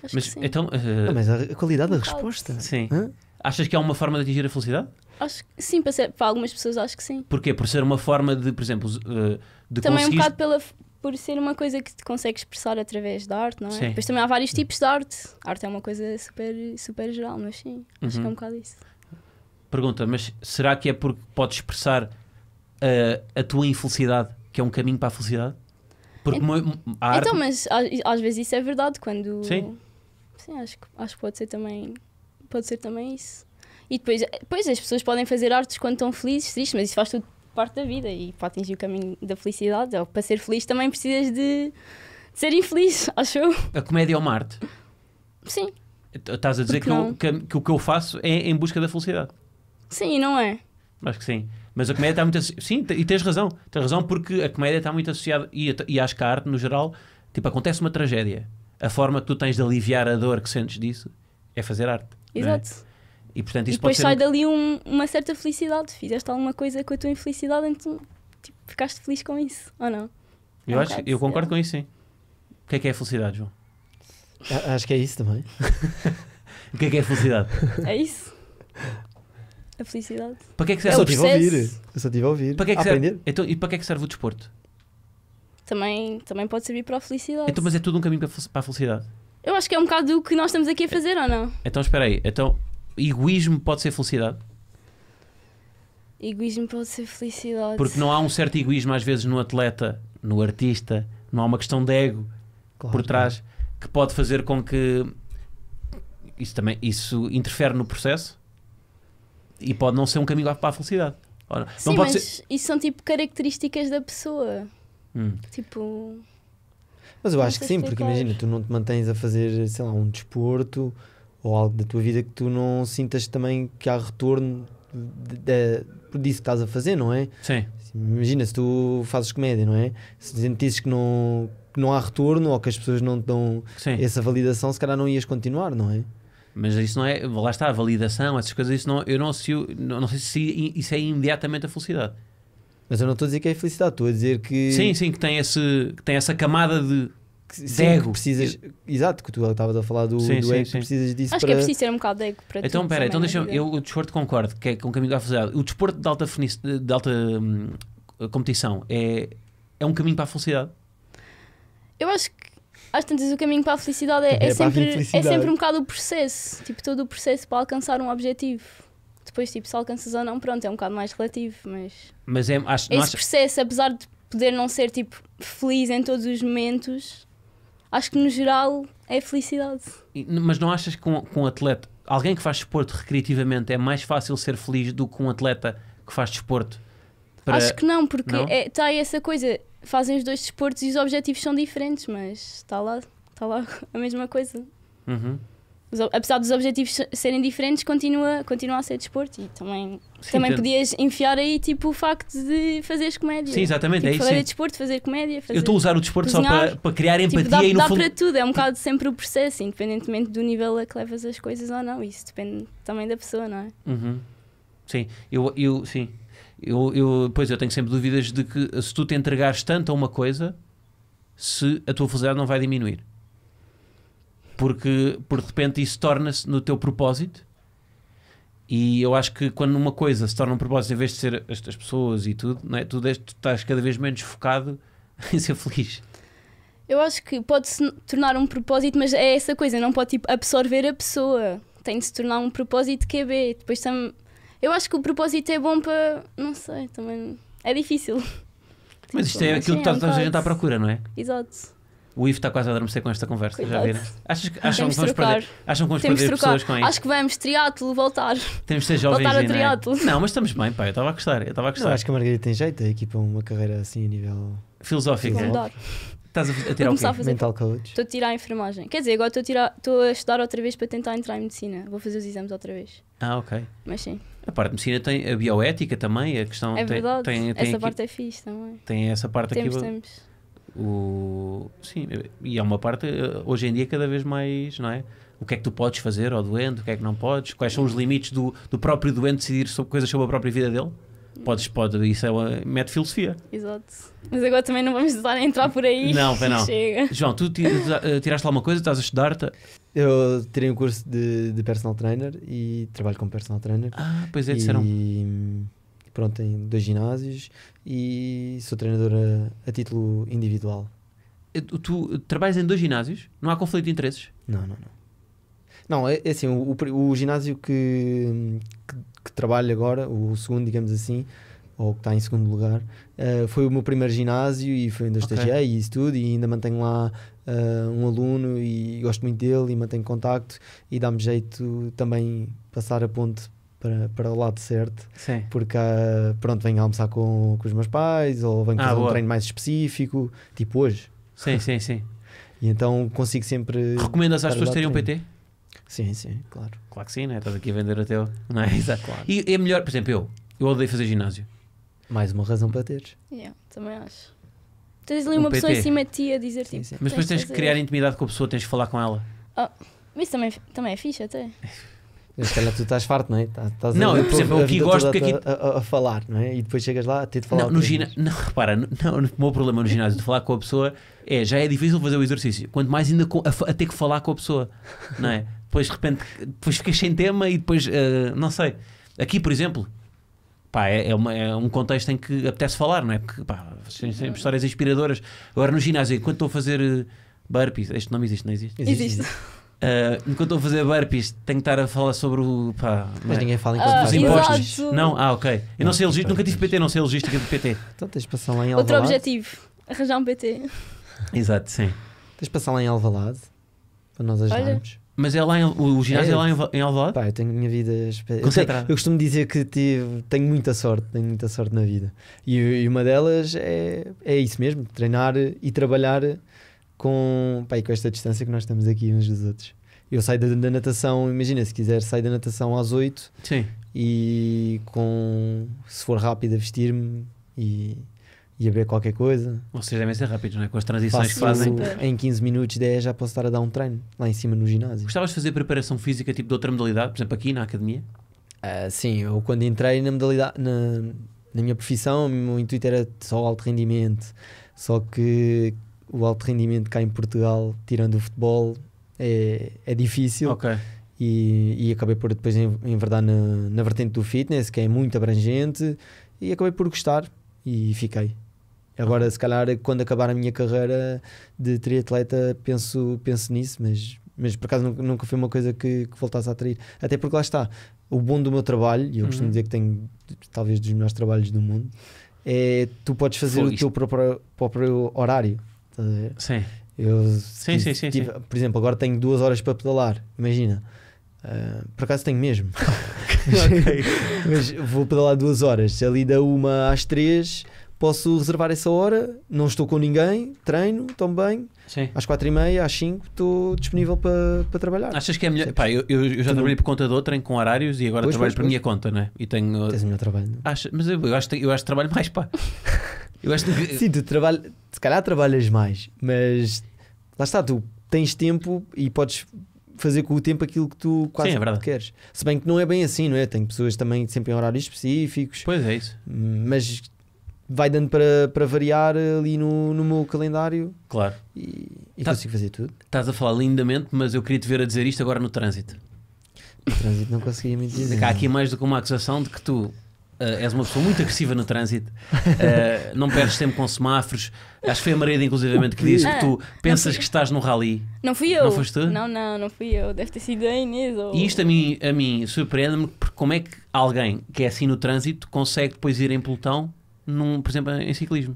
Acho mas, sim. Então, uh... mas a qualidade da resposta. Sim. Hã? Achas que é uma forma de atingir a felicidade? Acho que sim, para, ser, para algumas pessoas acho que sim. Porquê? Por ser uma forma de, por exemplo, uh, de Também conseguir... É um bocado pela, por ser uma coisa que te consegue expressar através da arte, não é? Sim. Depois também há vários hum. tipos de arte. A arte é uma coisa super, super geral, mas sim, uhum. acho que é uhum. um bocado isso. Pergunta, mas será que é porque podes expressar eh, a tua infelicidade, que é um caminho para a felicidade? Porque então, arte... então mas às, vezes isso é verdade quando. Sim. Sim, acho, acho que pode ser também. Pode ser também isso. E depois, depois eh, as pessoas podem fazer artes quando estão felizes, tristes, mas isso faz tudo parte da vida e para atingir o caminho da felicidade, ou para ser feliz também precisas de, ser infeliz, <laughs> acho eu. A comédia é uma arte? Sim. Então, estás a dizer que, que, que, o que eu faço é em busca da felicidade? Sim, não é? Acho que sim. Mas a comédia está muito associada. Sim, e tens razão. Tens razão porque a comédia está muito associada. E, e acho que a arte, no geral, tipo, acontece uma tragédia. A forma que tu tens de aliviar a dor que sentes disso é fazer arte. É? Exato. E, portanto, isso e depois pode sai ser... dali um, uma certa felicidade. Fizeste alguma coisa com a tua infelicidade, então tipo, ficaste feliz com isso, ou não? Eu, é um eu concordo com isso, sim. O que é que é a felicidade, João? A, acho que é isso também. <laughs> o que é que é a felicidade? É isso. A felicidade. Para que é que é serve? Eu só estive a ouvir. Eu só estive a ouvir. Para que é que Então, e para que é que serve o desporto? Também, também pode servir para a felicidade. Então, mas é tudo um caminho para a felicidade? Eu acho que é um bocado do que nós estamos aqui a fazer, é, ou não? Então, espera aí. Então, egoísmo pode ser felicidade? Egoísmo pode ser felicidade. Porque não há um certo egoísmo, às vezes, no atleta, no artista, não há uma questão de ego claro, por trás que pode fazer com que isso também isso interfere no processo e pode não ser um caminho para a felicidade. Ora, Sim, mas ser... isso são tipo características da pessoa. Hum. Tipo. Mas eu acho que sim, porque imagina, tu não te mantens a fazer, sei lá, um desporto ou algo da tua vida que tu não sintas também que há retorno de, de, de, disso que estás a fazer, não é? Sim. Imagina se tu fazes comédia, não é? Se sentisses que não, que não há retorno ou que as pessoas não te dão Sim. essa validação, se calhar não ias continuar, não é? Mas isso não é, lá está, a validação, essas coisas, isso não, eu não, associo, não, não sei se isso é imediatamente a felicidade. Mas eu não estou a dizer que é felicidade, estou a dizer que. Sim, sim, que tem, esse, que tem essa camada de que, sim, precisas. Exato, que tu estavas a falar do, sim, do sim, ego, sim. precisas disso. Acho para... que é preciso ser um bocado de ego para Então, pera, então é? deixa eu. O desporto concordo, que é com o caminho da felicidade. O desporto de alta, de alta hum, competição é, é um caminho para a felicidade? Eu acho que. Às tantas, o caminho para a felicidade é, é, é sempre, felicidade. é sempre um bocado o processo, tipo, todo o processo para alcançar um objetivo depois tipo, se alcanças ou não, pronto, é um bocado mais relativo, mas, mas é, acho, esse acho... processo, apesar de poder não ser tipo feliz em todos os momentos, acho que no geral é felicidade. Mas não achas que com, com um atleta, alguém que faz desporto recreativamente, é mais fácil ser feliz do que um atleta que faz desporto? Para... Acho que não, porque está É, tá aí essa coisa, fazem os dois desportos e os objetivos são diferentes, mas está lá, está lá <laughs> a mesma coisa. Uhum apesar dos objetivos serem diferentes, continua, continua a ser desporto e também, sim, também podias enfiar aí tipo o facto de fazeres comédia. Sim, exatamente, tipo, é isso. Fazer sim. desporto, fazer comédia. Fazer, eu estou a usar o desporto só para, para criar tipo, empatia tipo, dá, e no dá fundo... para tudo, é um bocado sempre o processo, independentemente do nível a que levas as coisas ou não. Isso depende também da pessoa, não é? Uhum. Sim, eu, eu sim. Eu, eu, pois eu tenho sempre dúvidas de que se tu te entregares tanto a uma coisa, se a tua felicidade não vai diminuir. Porque, porque de repente isso torna-se no teu propósito. E eu acho que quando uma coisa se torna um propósito, em vez de ser estas pessoas e tudo, não é? tu, tu estás cada vez menos focado <laughs> em ser feliz. Eu acho que pode-se tornar um propósito, mas é essa coisa, não pode tipo, absorver a pessoa. Tem de se tornar um propósito que é B. Depois tam... Eu acho que o propósito é bom para. Não sei, também. É difícil. Mas isto é aquilo que toda tá- é a gente está à procura, não é? Exato. O Ivo está quase a adormecer com esta conversa, Cuidado. já viram? Achas, acham, que vamos perder, acham que vamos Temos perder trocar. pessoas com isso? Acho que vamos, triatlo, voltar. Temos de ser jovens. Voltar a é? triatlo. Não, mas estamos bem, pá, eu estava a gostar. Eu estava a gostar. Não, acho que a Margarida tem jeito aqui para é uma carreira assim a nível filosófico. Estás a, a tirar o quê? A fazer Mental coach. Estou a tirar a enfermagem. Quer dizer, agora estou a, tirar, estou a estudar outra vez para tentar entrar em medicina. Vou fazer os exames outra vez. Ah, ok. Mas sim. A parte de medicina tem a bioética também, a questão. É verdade. Tem, tem, tem essa aqui, parte é fixe também. Tem essa parte temos, aqui. Temos. O, sim, e é uma parte eh, hoje em dia cada vez mais, não é? O que é que tu podes fazer ao doente, o que é que não podes, quais são os limites do, do próprio doente decidir sobre coisas sobre a própria vida dele? Podes, pode, isso é uma meta filosofia. Exato. Mas agora também não vamos a entrar por aí. Não, não. <laughs> Chega. João, tu eh, tiraste lá uma coisa, estás a estudar-te? Eu tirei um curso de, de personal trainer e trabalho como personal trainer. Ah, pois é, disseram. E hum, pronto, em dois ginásios e sou treinador a título individual. Tu trabalhas em dois ginásios? Não há conflito de interesses? Não, não, não. Não, é, é assim, o, o, o ginásio que, que, que, trabalho agora, o segundo, digamos assim, ou que está em segundo lugar, uh, foi o meu primeiro ginásio e foi onde eu okay. estagiei e isso tudo, e ainda mantenho lá uh, um aluno e gosto muito dele e mantenho contacto e dá-me jeito também passar a ponte para, para o lado certo, Sim. porque pronto, venho almoçar com, com os meus pais ou venho ah, fazer ah, um treino mais específico, tipo hoje. Sim, sim, sim. <laughs> E então consigo sempre. Recomendas às pessoas terem um PT? Sim, sim, claro. Claro que sim, né? Estás aqui a vender até. Não é? <laughs> Exato. Claro. E é melhor, por exemplo, eu. Eu odeio fazer ginásio. Mais uma razão para teres. Yeah, também acho. Tens ali um uma PT. pessoa em cima de ti a dizer tipo, Mas depois tens que criar intimidade com a pessoa, tens que falar com ela. Oh, isso também, também é ficha, até. <laughs> Se calhar tu estás farto, não é? Tá- estás não, a, por exemplo, o que gosto é que aqui. A, a, a, falar, não é? E depois chegas lá a ter de falar. Não, no gina... não repara, não, não, o meu problema no ginásio de falar com a pessoa é já é difícil fazer o exercício, quanto mais ainda com, a, a, ter que falar com a pessoa, não é? Depois de repente, depois ficas sem tema e depois, uh, não sei. Aqui, por exemplo, pá, é, é, uma, é, um contexto em que apetece falar, não é? Porque, pá, sempre histórias inspiradoras. Agora no ginásio, enquanto estou a fazer. Uh, Burpees, este nome existe, não existe? Existe. existe. Uh, enquanto estou a fazer burpees, tenho que estar a falar sobre o. Pá, mas é? ninguém fala enquanto ah, faz impostos. Exato. Não, ah, ok. Eu não, não sei logística, nunca tive PT, não sei logística de PT. Então tens de passar lá em Alvalade. Outro objetivo: arranjar um PT. Exato, sim. Tens de passar lá em Alvalade para nós ajudarmos. Olha. Mas é lá em, o, o ginásio é, é lá em, é. em Alvalade? Pá, eu tenho minha vida. Eu, eu costumo dizer que tive, tenho muita sorte, tenho muita sorte na vida. E, e uma delas é, é isso mesmo: treinar e trabalhar com, pá, com esta distância que nós estamos aqui uns dos outros. Eu saio da, da natação, imagina, se quiser, saio da natação às 8 Sim. e com se for rápido a vestir-me e, e a ver qualquer coisa. Vocês devem ser rápidos, não é? Com as transições Faço que fazem. O, em 15 minutos, 10 já posso estar a dar um treino lá em cima no ginásio. Gostavas de fazer preparação física tipo de outra modalidade, por exemplo, aqui na academia? Uh, sim, eu quando entrei na modalidade, na, na minha profissão, o meu intuito era só alto rendimento. Só que o alto rendimento cá em Portugal, tirando o futebol, é, é difícil. Ok. E, e, acabei por depois enverdar na, na vertente do fitness, que é muito abrangente, e acabei por gostar e fiquei. Agora, se calhar, quando acabar a minha carreira de triatleta, penso, penso nisso, mas, mas por acaso nunca, nunca foi uma coisa que, que voltasse a atrair. Até porque lá está, o bom do meu trabalho, e eu costumo uhum. dizer que tenho talvez dos melhores trabalhos do mundo, é tu podes fazer o teu próprio, próprio horário. Estás a ver? Sim. Eu sim, tive, sim, sim, tive, sim, Por exemplo, agora tenho duas horas para pedalar. Imagina. Uh, por acaso tenho mesmo. <laughs> <laughs> Mas vou pedalar duas horas. É ali da uma às três, posso reservar essa hora. Não estou com ninguém, treino, tomo bem. Sim. Às quatro e meia, às cinco, estou disponível para, para trabalhar. Achas que é melhor? Pá, eu, eu, já trabalhei por conta de outra, com horários e agora pois, trabalho pois, por pois. minha conta, né E tenho. Tens o meu trabalho. É? Acho, mas eu, eu, acho, eu acho que trabalho mais, pá. <laughs> Eu acho que... Sim, tu trabalhas, se calhar trabalhas mais, mas lá está, tu tens tempo e podes fazer com o tempo aquilo que tu quase Sim, é queres. Se bem que não é bem assim, não é? Tem pessoas também sempre em horários específicos. Pois é isso. Mas vai dando para, para variar ali no, no meu calendário. Claro. E, e tá, consigo fazer tudo. Estás a falar lindamente, mas eu queria te ver a dizer isto agora no trânsito. No trânsito não conseguia me dizer. Há aqui mais do que uma acusação de que tu Uh, és uma pessoa muito agressiva no trânsito, uh, <laughs> não perdes tempo com semáforos. Acho que foi a Maria, inclusive, que disse que ah, tu pensas que estás num rally. Não fui eu. Não foste tu? Não, não, não fui eu. Deve ter sido a Inês. Ou... E isto a mim, a mim surpreende-me, porque como é que alguém que é assim no trânsito consegue depois ir em pelotão, num, por exemplo, em ciclismo?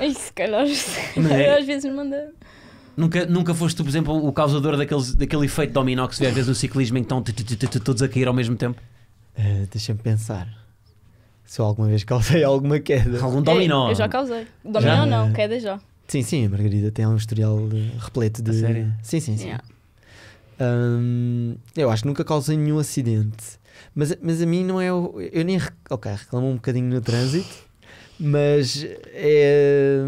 Isso, calhar, é? às vezes manda. Nunca, nunca foste, por exemplo, o causador daqueles, daquele efeito dominó que se vê às vezes no ciclismo em que estão todos a cair ao mesmo tempo? Eh, deixa-me pensar se eu alguma vez causei <laughs> alguma queda. Algum dominó. É, eu já causei. Dominó já? não, queda já. Sim, sim, a Margarida tem um historial repleto de. sério? Sim, sim, sim. Yeah. Hum, eu acho que nunca causei nenhum acidente. Mas, mas a mim não é. eu nem. Ok, reclamo um bocadinho no trânsito. Mas é.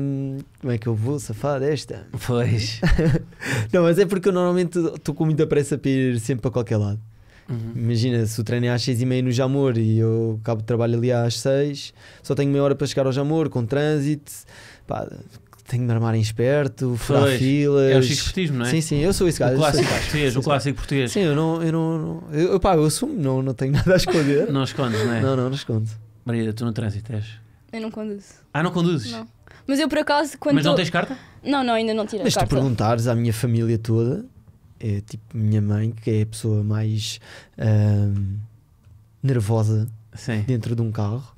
Como é que eu vou safar desta? Pois. <laughs> não, mas é porque eu normalmente estou com muita pressa para ir sempre para qualquer lado. Uhum. Imagina, se o treino é às seis e meia no Jamor e eu acabo de trabalho ali às seis só tenho meia hora para chegar ao Jamor com trânsito, pá, tenho de me armar em esperto, furar pois. filas. É o chicotismo, não é? Sim, sim, eu sou esse gajo. O clássico português, o clássico português. Sim, eu não, eu não, eu, eu, pá, eu assumo, não, não tenho <laughs> nada a esconder. não escondes, não é? Não, não, não escondo. Maria, tu no trânsito és? Eu não conduzo. Ah, não conduzes? Não. Mas eu por acaso quando. Mas não tens carta? Não, não, ainda não tirei Mas carta. Mas tu perguntares à minha família toda, é tipo minha mãe, que é a pessoa mais um, nervosa Sim. dentro de um carro,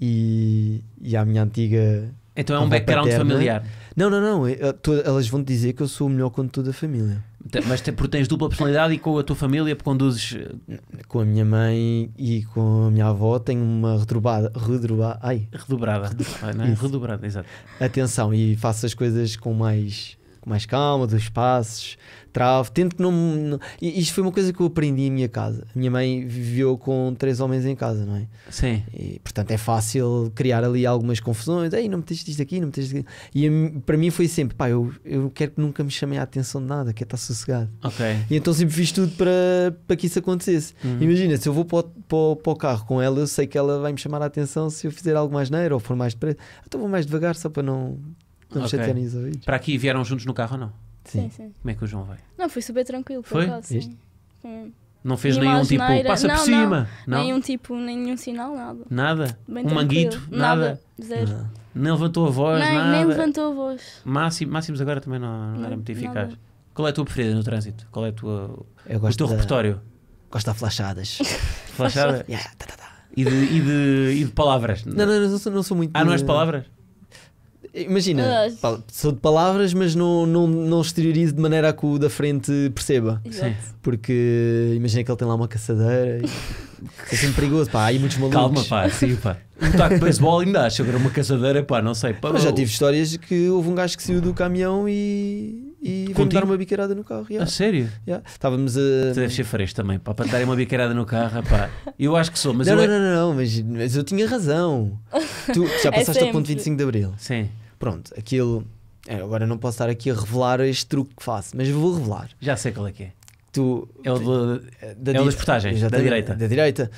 e, e a minha antiga. Então é um background paterna. familiar. Não, não, não. Eu, tu, elas vão te dizer que eu sou o melhor condutor da família. Mas te, porque tens dupla personalidade e com a tua família conduzes. Eh, com a minha mãe e com a minha avó tenho uma redobrada. redobrada ai. Redobrada. Redobrada, é? redobrada, exato. Atenção, e faço as coisas com mais, com mais calma, dos passos travo, tento que não, não. Isto foi uma coisa que eu aprendi em minha casa. A minha mãe viveu com três homens em casa, não é? Sim. E, portanto é fácil criar ali algumas confusões. Ei, não meteste isto aqui, não me aqui. E para mim foi sempre, pá, eu, eu quero que nunca me chamem a atenção de nada, quero é estar sossegado. Ok. E então sempre fiz tudo para, para que isso acontecesse. Uhum. Imagina, se eu vou para o, para, para o, carro com ela, eu sei que ela vai me chamar a atenção se eu fizer algo mais neiro ou for mais depressa. Então vou mais devagar só para não. Não okay. me chatearem Para aqui vieram juntos no carro ou não? Sim. sim, sim. Como é que o João vai? Não, foi super tranquilo. Foi? Acaso, Não fez nenhum tipo, passa não, por cima. Não. Nenhum tipo, nenhum sinal, nada. Nada? Bem um manguito? Nada. nada. Zero. Ah. Não levantou a voz, nem, nada. Nem levantou a voz. Máximo, máximos agora também não, não era muito eficaz. Nada. Qual é a tua preferida no trânsito? Qual é a tua, o teu repertório? Gosto de flashadas. Flashada? <laughs> yeah, tá, tá, tá. E, de, e, de, e de palavras? Não, não, não, sou, não sou muito. Ah, não és de palavras? Imagina, Mas- ah, sou de palavras, mas não, não, não exteriorizo de maneira a que o da frente perceba. Sim. Porque imagina que ele tem lá uma caçadeira. e- é sempre perigoso, pá. Há aí muitos malucos. Calma, pá, sim, pá. Um taco de beisebol ainda acho. Agora uma caçadeira, pá, não sei. Pá, Mas já tive histórias de que houve um gajo que saiu do caminhão e, e veio dar uma biqueirada no carro. A sério? yeah. Estávamos a. Tu deves ser fresco também, pá, para dar darem uma biqueirada no carro, pá. Eu acho que sou, mas não, eu. não, é- não, não, mas, mas eu tinha razão. Tu já <laughs> é passaste ao sempre. ponto 25 de Abril. Sim. Pronto, aquilo. É, agora não posso estar aqui a revelar este truque que faço, mas vou revelar. Já sei qual é que é. Tu, é o, do, eh, da, é o das portagens, da, da, direita. Da direita.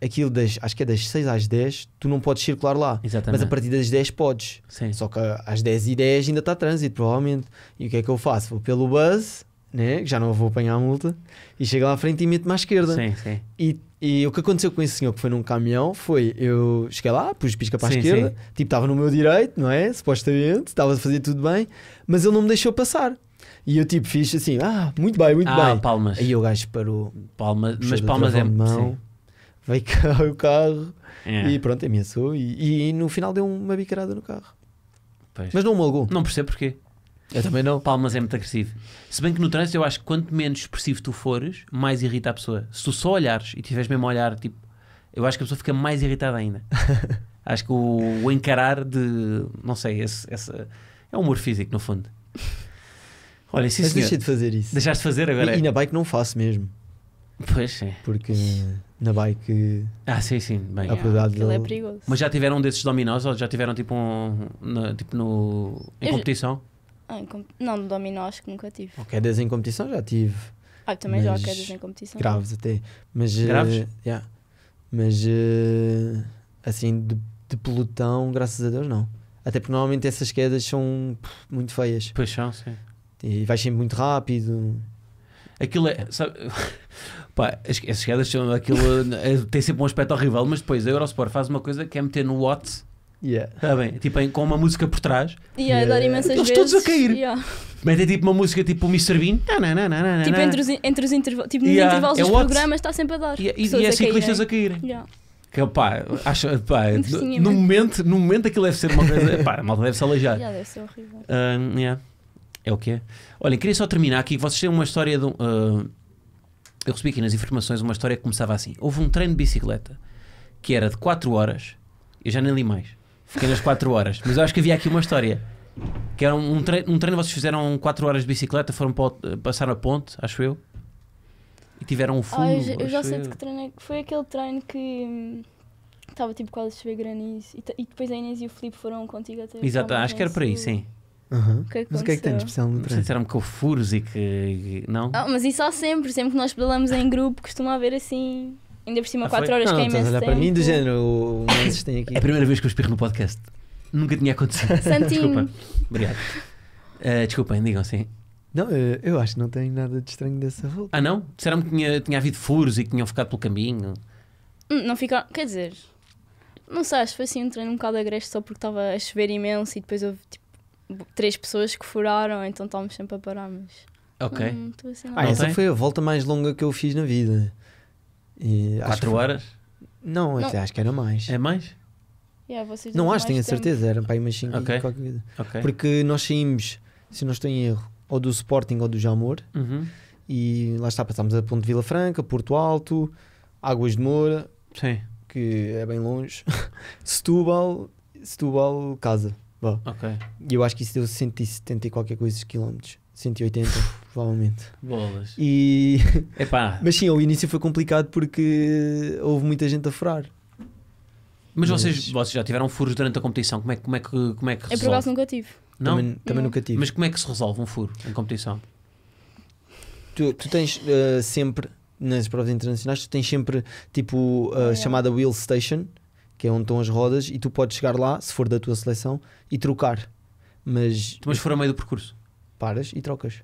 Aquilo das, acho que é das 6 às 10, tu não podes circular lá. Exatamente. Mas a partir das 10 podes. Sim. Só que às 10 e 10 ainda está trânsito, provavelmente. E o que é que eu faço? Vou pelo buzz, né? já não vou apanhar a multa, e chego lá à frente e meto-me à esquerda. Sim, sim. E e o que aconteceu com esse senhor que foi num caminhão foi: eu cheguei lá, pus pisca para sim, a esquerda, sim. tipo, estava no meu direito, não é? Supostamente, estava a fazer tudo bem, mas ele não me deixou passar. E eu tipo fiz assim: ah, muito bem, muito ah, bem. palmas. Aí o gajo parou. Palmas, mas palmas é mão. Sim. Veio cá <laughs> o carro é. e pronto, ameaçou. E, e, e no final deu uma bicarada no carro. Pois. Mas não homologou. Não percebo porquê. Eu também não. Palmas é muito agressivo. Se bem que no trânsito eu acho que quanto menos expressivo tu fores, mais irrita a pessoa. Se tu só olhares e tiveres mesmo a olhar, tipo, eu acho que a pessoa fica mais irritada ainda. <laughs> acho que o, o, encarar de. Não sei, esse, esse, é humor físico no fundo. Olha, sim, Mas senhor, deixei de fazer isso. Deixaste de fazer agora? E, e na bike não faço mesmo. Pois é. Porque na bike. Ah, sim, sim. Bem, a é dele... é perigoso. Mas já tiveram desses dominós ou já tiveram tipo, um, na, tipo no, em eu competição? Já... Ah, Não, de dominó acho que nunca tive. Ou quedas em competição já tive. Ah, também já quedas em competição. Graves até. Mas, eh, graves? Uh, yeah. Mas uh, assim, de, de, pelotão, graças a Deus, não. Até porque normalmente essas quedas são muito feias. Pois são, sim. E vais sempre muito rápido. Aquilo é. Sabe, <laughs> pá, essas quedas são. Aquilo <laughs> é, tem sempre um aspecto horrível, mas depois a Eurosport faz uma coisa que é meter no Watts Yeah. Ah, bem, tipo com uma música por trás, Yeah, Yeah. imensas Eles vezes. todos a cair. Yeah. metem tipo uma música tipo o Mr. Bean, Tipo, entre os, entre os intervalos, tipo, Yeah. nos intervalos É dos what? programas está sempre a dar. e, e, e é ciclistas a assim caírem. Yeah. Que pá, acho, pá, no, momento, no momento aquilo deve ser uma coisa, pá, a malta deve se aleijar. Yeah, deve ser horrível. yeah. É o que é. Olhem, queria só terminar aqui. Vocês têm uma história de. Ah, eu recebi aqui nas informações uma história que começava assim. Houve um treino de bicicleta que era de 4 horas. Eu já nem li mais. Fiquei nas 4 horas. Mas eu acho que havia aqui uma história. Que era um, treino, um treino, vocês fizeram 4 horas de bicicleta, foram passar a ponte, acho eu. E tiveram um fundo Ah, eu, já sei de que treino. Foi aquele treino que estava hum, tipo quase a chover granizo. E, e, depois a Inês e o Filipe foram contigo até. Exato, acho que era por aí, sim. Uhum. que é que mas o que é que tem de especial no treino? Disseram-me furos e que. Não? Ah, mas isso há sempre, sempre que nós pedalamos em grupo, costuma haver assim Ainda por cima, 4 ah, horas não, que é imenso. para mim do o tem aqui. É a primeira vez que eu espirro no podcast. Nunca tinha acontecido. <laughs> Santinho. Desculpa. Obrigado. Uh, desculpem, digam assim Não, eu, acho que não tem nada de estranho dessa volta. Ah, não? Disseram-me que tinha, tinha havido furos e que tinham ficado pelo caminho. Hum, não fica. Quer dizer, não sei, foi assim um num bocado agreste só porque estava a chover imenso e depois houve tipo três pessoas que furaram, então estávamos sempre a parar, mas. Ok. assim, Ah, essa foi a volta mais longa que eu fiz na vida. E Quatro acho... horas? Não, não, acho que era mais. É mais? Yeah, não acho, tenho a certeza, era para ir mais 5 okay. qualquer coisa. Okay. Porque nós saímos, se não estou em erro, ou do Sporting ou do Jamor, uhum. e lá está, passámos a Ponte Vila Franca, Porto Alto, Águas de Moura, Sim. que é bem longe, <laughs> Setúbal, Setúbal, Casa. Bom. Okay. E eu acho que isso deu 170 e qualquer coisa quilómetros. 180, provavelmente. Bolas. E... <laughs> Epá. Mas sim, o início foi complicado porque houve muita gente a furar. Mas, Mas... Vocês, vocês já tiveram furos durante a competição? Como é, como é que como é que resolve? Eu por nunca tive. Não? Também, também nunca tive. Mas como é que se resolve um furo em competição? Tu, tu tens uh, sempre, nas provas internacionais, tu tens sempre tipo a uh, é. chamada wheel station, que é onde estão as rodas, e tu podes chegar lá, se for da tua seleção, e trocar. Mas, então, mas for a meio do percurso? paras e trocas.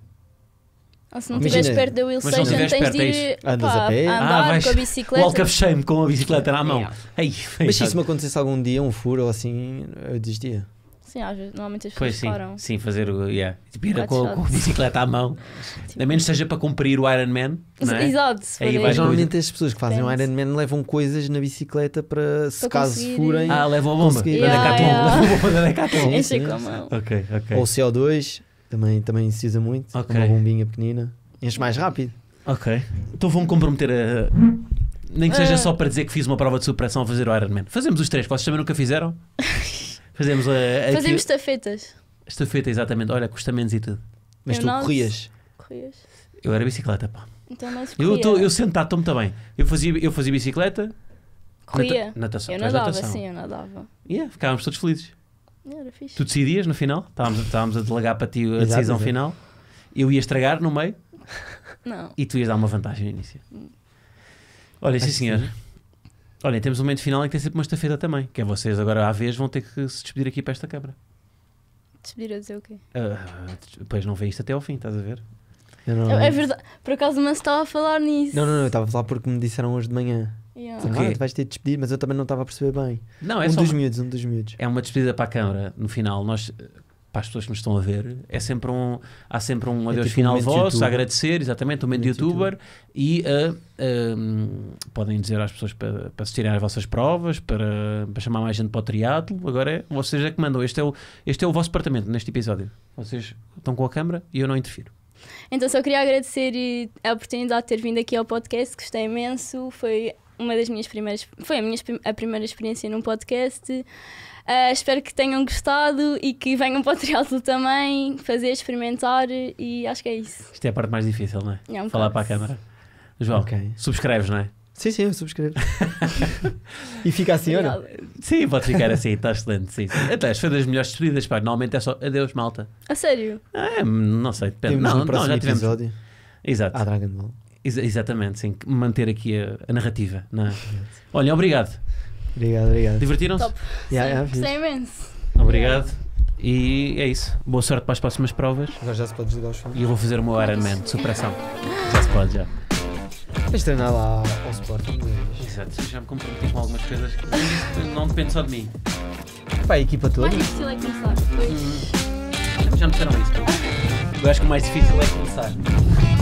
Ou se não estiveres perto da Will Mas não Station, tens perto, de é ir Andas pá, a pé. andar Ah, vais- com a bicicleta. Walk of shame com a bicicleta na mão. Yeah. Ei, Mas se isso me acontecesse algum dia, um furo ou assim, eu desistia. Sim, às vezes, normalmente as Pois pessoas sim, param. sim, fazer o. Yeah. Tipo, ir com, com a bicicleta à mão. <laughs> Tipo. A menos que seja para cumprir o Iron Man. Não é? Exato, se Aí Mas normalmente as pessoas que fazem o Iron Man levam coisas na bicicleta para, se caso furem, Ah, levam a bomba. Yeah, yeah. <laughs> Levam a bomba da Decathlon. com a mão. Ok, ok. ou CO2, também, também se usa muito. Okay. Uma bombinha pequenina. Enche mais rápido. Ok. Então vou-me comprometer a. Nem que seja ah. só para dizer que fiz uma prova de superação a fazer o Ironman. Fazemos os três, vocês também nunca fizeram? <laughs> Fazemos a. a Fazemos aqui... estafetas. Estafeta, exatamente. Olha, custa menos e tudo. Mas eu tu não... corrias? Corrias. Eu era bicicleta, pá. Então, não corria. eu, eu sentado estou-me também. Eu fazia, eu fazia bicicleta. Corria. Nata natação. Eu nadava, natação. sim, eu nadava. Yeah, ficávamos todos felizes. Era fixe. Tu decidias no final? Estávamos, estávamos a delegar para ti a Exato, decisão final. Eu ia estragar no meio Não. e tu ias dar uma vantagem no início. Olha, sim, senhor. Olha, temos um momento final em que tem sempre uma estafeta também. Que é vocês agora à vez vão ter que se despedir aqui para esta câmara. Despedir a dizer o quê? Ah, pois não vê isto até ao fim, estás a ver? não- é, é verdade. Por acaso, não estava a falar nisso. Não, não, não, eu estava a falar porque me disseram hoje de manhã. Yeah. Okay. Ah, vais ter de despedir, mas eu também não estava a perceber bem. Não, é um dos uma... miúdos, um dos miúdos. É uma despedida para a Câmara, no final. Nós, para as pessoas que nos estão a ver, é sempre um, há sempre um é adeus tipo final um vosso, a agradecer, exatamente, um momento de youtuber, e a, eh, ehm, podem dizer às pessoas para, para assistirem às vossas provas, para, para chamar mais gente para o triatlo. Agora é, vocês é que mandam. Este é, o, este é o vosso departamento neste episódio. Vocês estão com a câmara e eu não interfiro. Então só queria agradecer eh, a oportunidade de ter vindo aqui ao podcast, gostei imenso, foi uma das minhas primeiras. Foi a minha a primeira experiência num podcast. Uh, espero que tenham gostado e que venham para o Trialto também fazer, experimentar e acho que é isso. Isto é a parte mais difícil, não é? é um Falar para a câmara. João, okay. subscreves, não é? Sim, sim, eu subscrevo. <laughs> e fica assim, olha? Sim, pode ficar assim, está excelente. Sim, sim. Até foi das melhores despedidas, pá. Normalmente é só adeus, malta. A sério? Ah, é, não sei, depende. Temos não, um próximo não, já tivemos... episódio. Exato. Ah, Dragon Ball. Ex exatamente, sim. Manter aqui a, a narrativa. Não é? Olha, obrigado. Obrigado, obrigado. Divertiram-se? Yeah, sim, yeah, imenso. Obrigado. Yeah. E é isso. Boa sorte para as próximas provas. Agora já se pode desligar os filmes. E eu vou fazer o meu Ironman de supressão. <laughs> já se pode, já. Vais treinar lá ao Sporting. É? Exato, já me comprometi com algumas coisas que não depende só de mim. Pá, a equipa toda. mais difícil é começar, Hum. Já me disseram isso. É? Eu acho que o mais difícil é começar.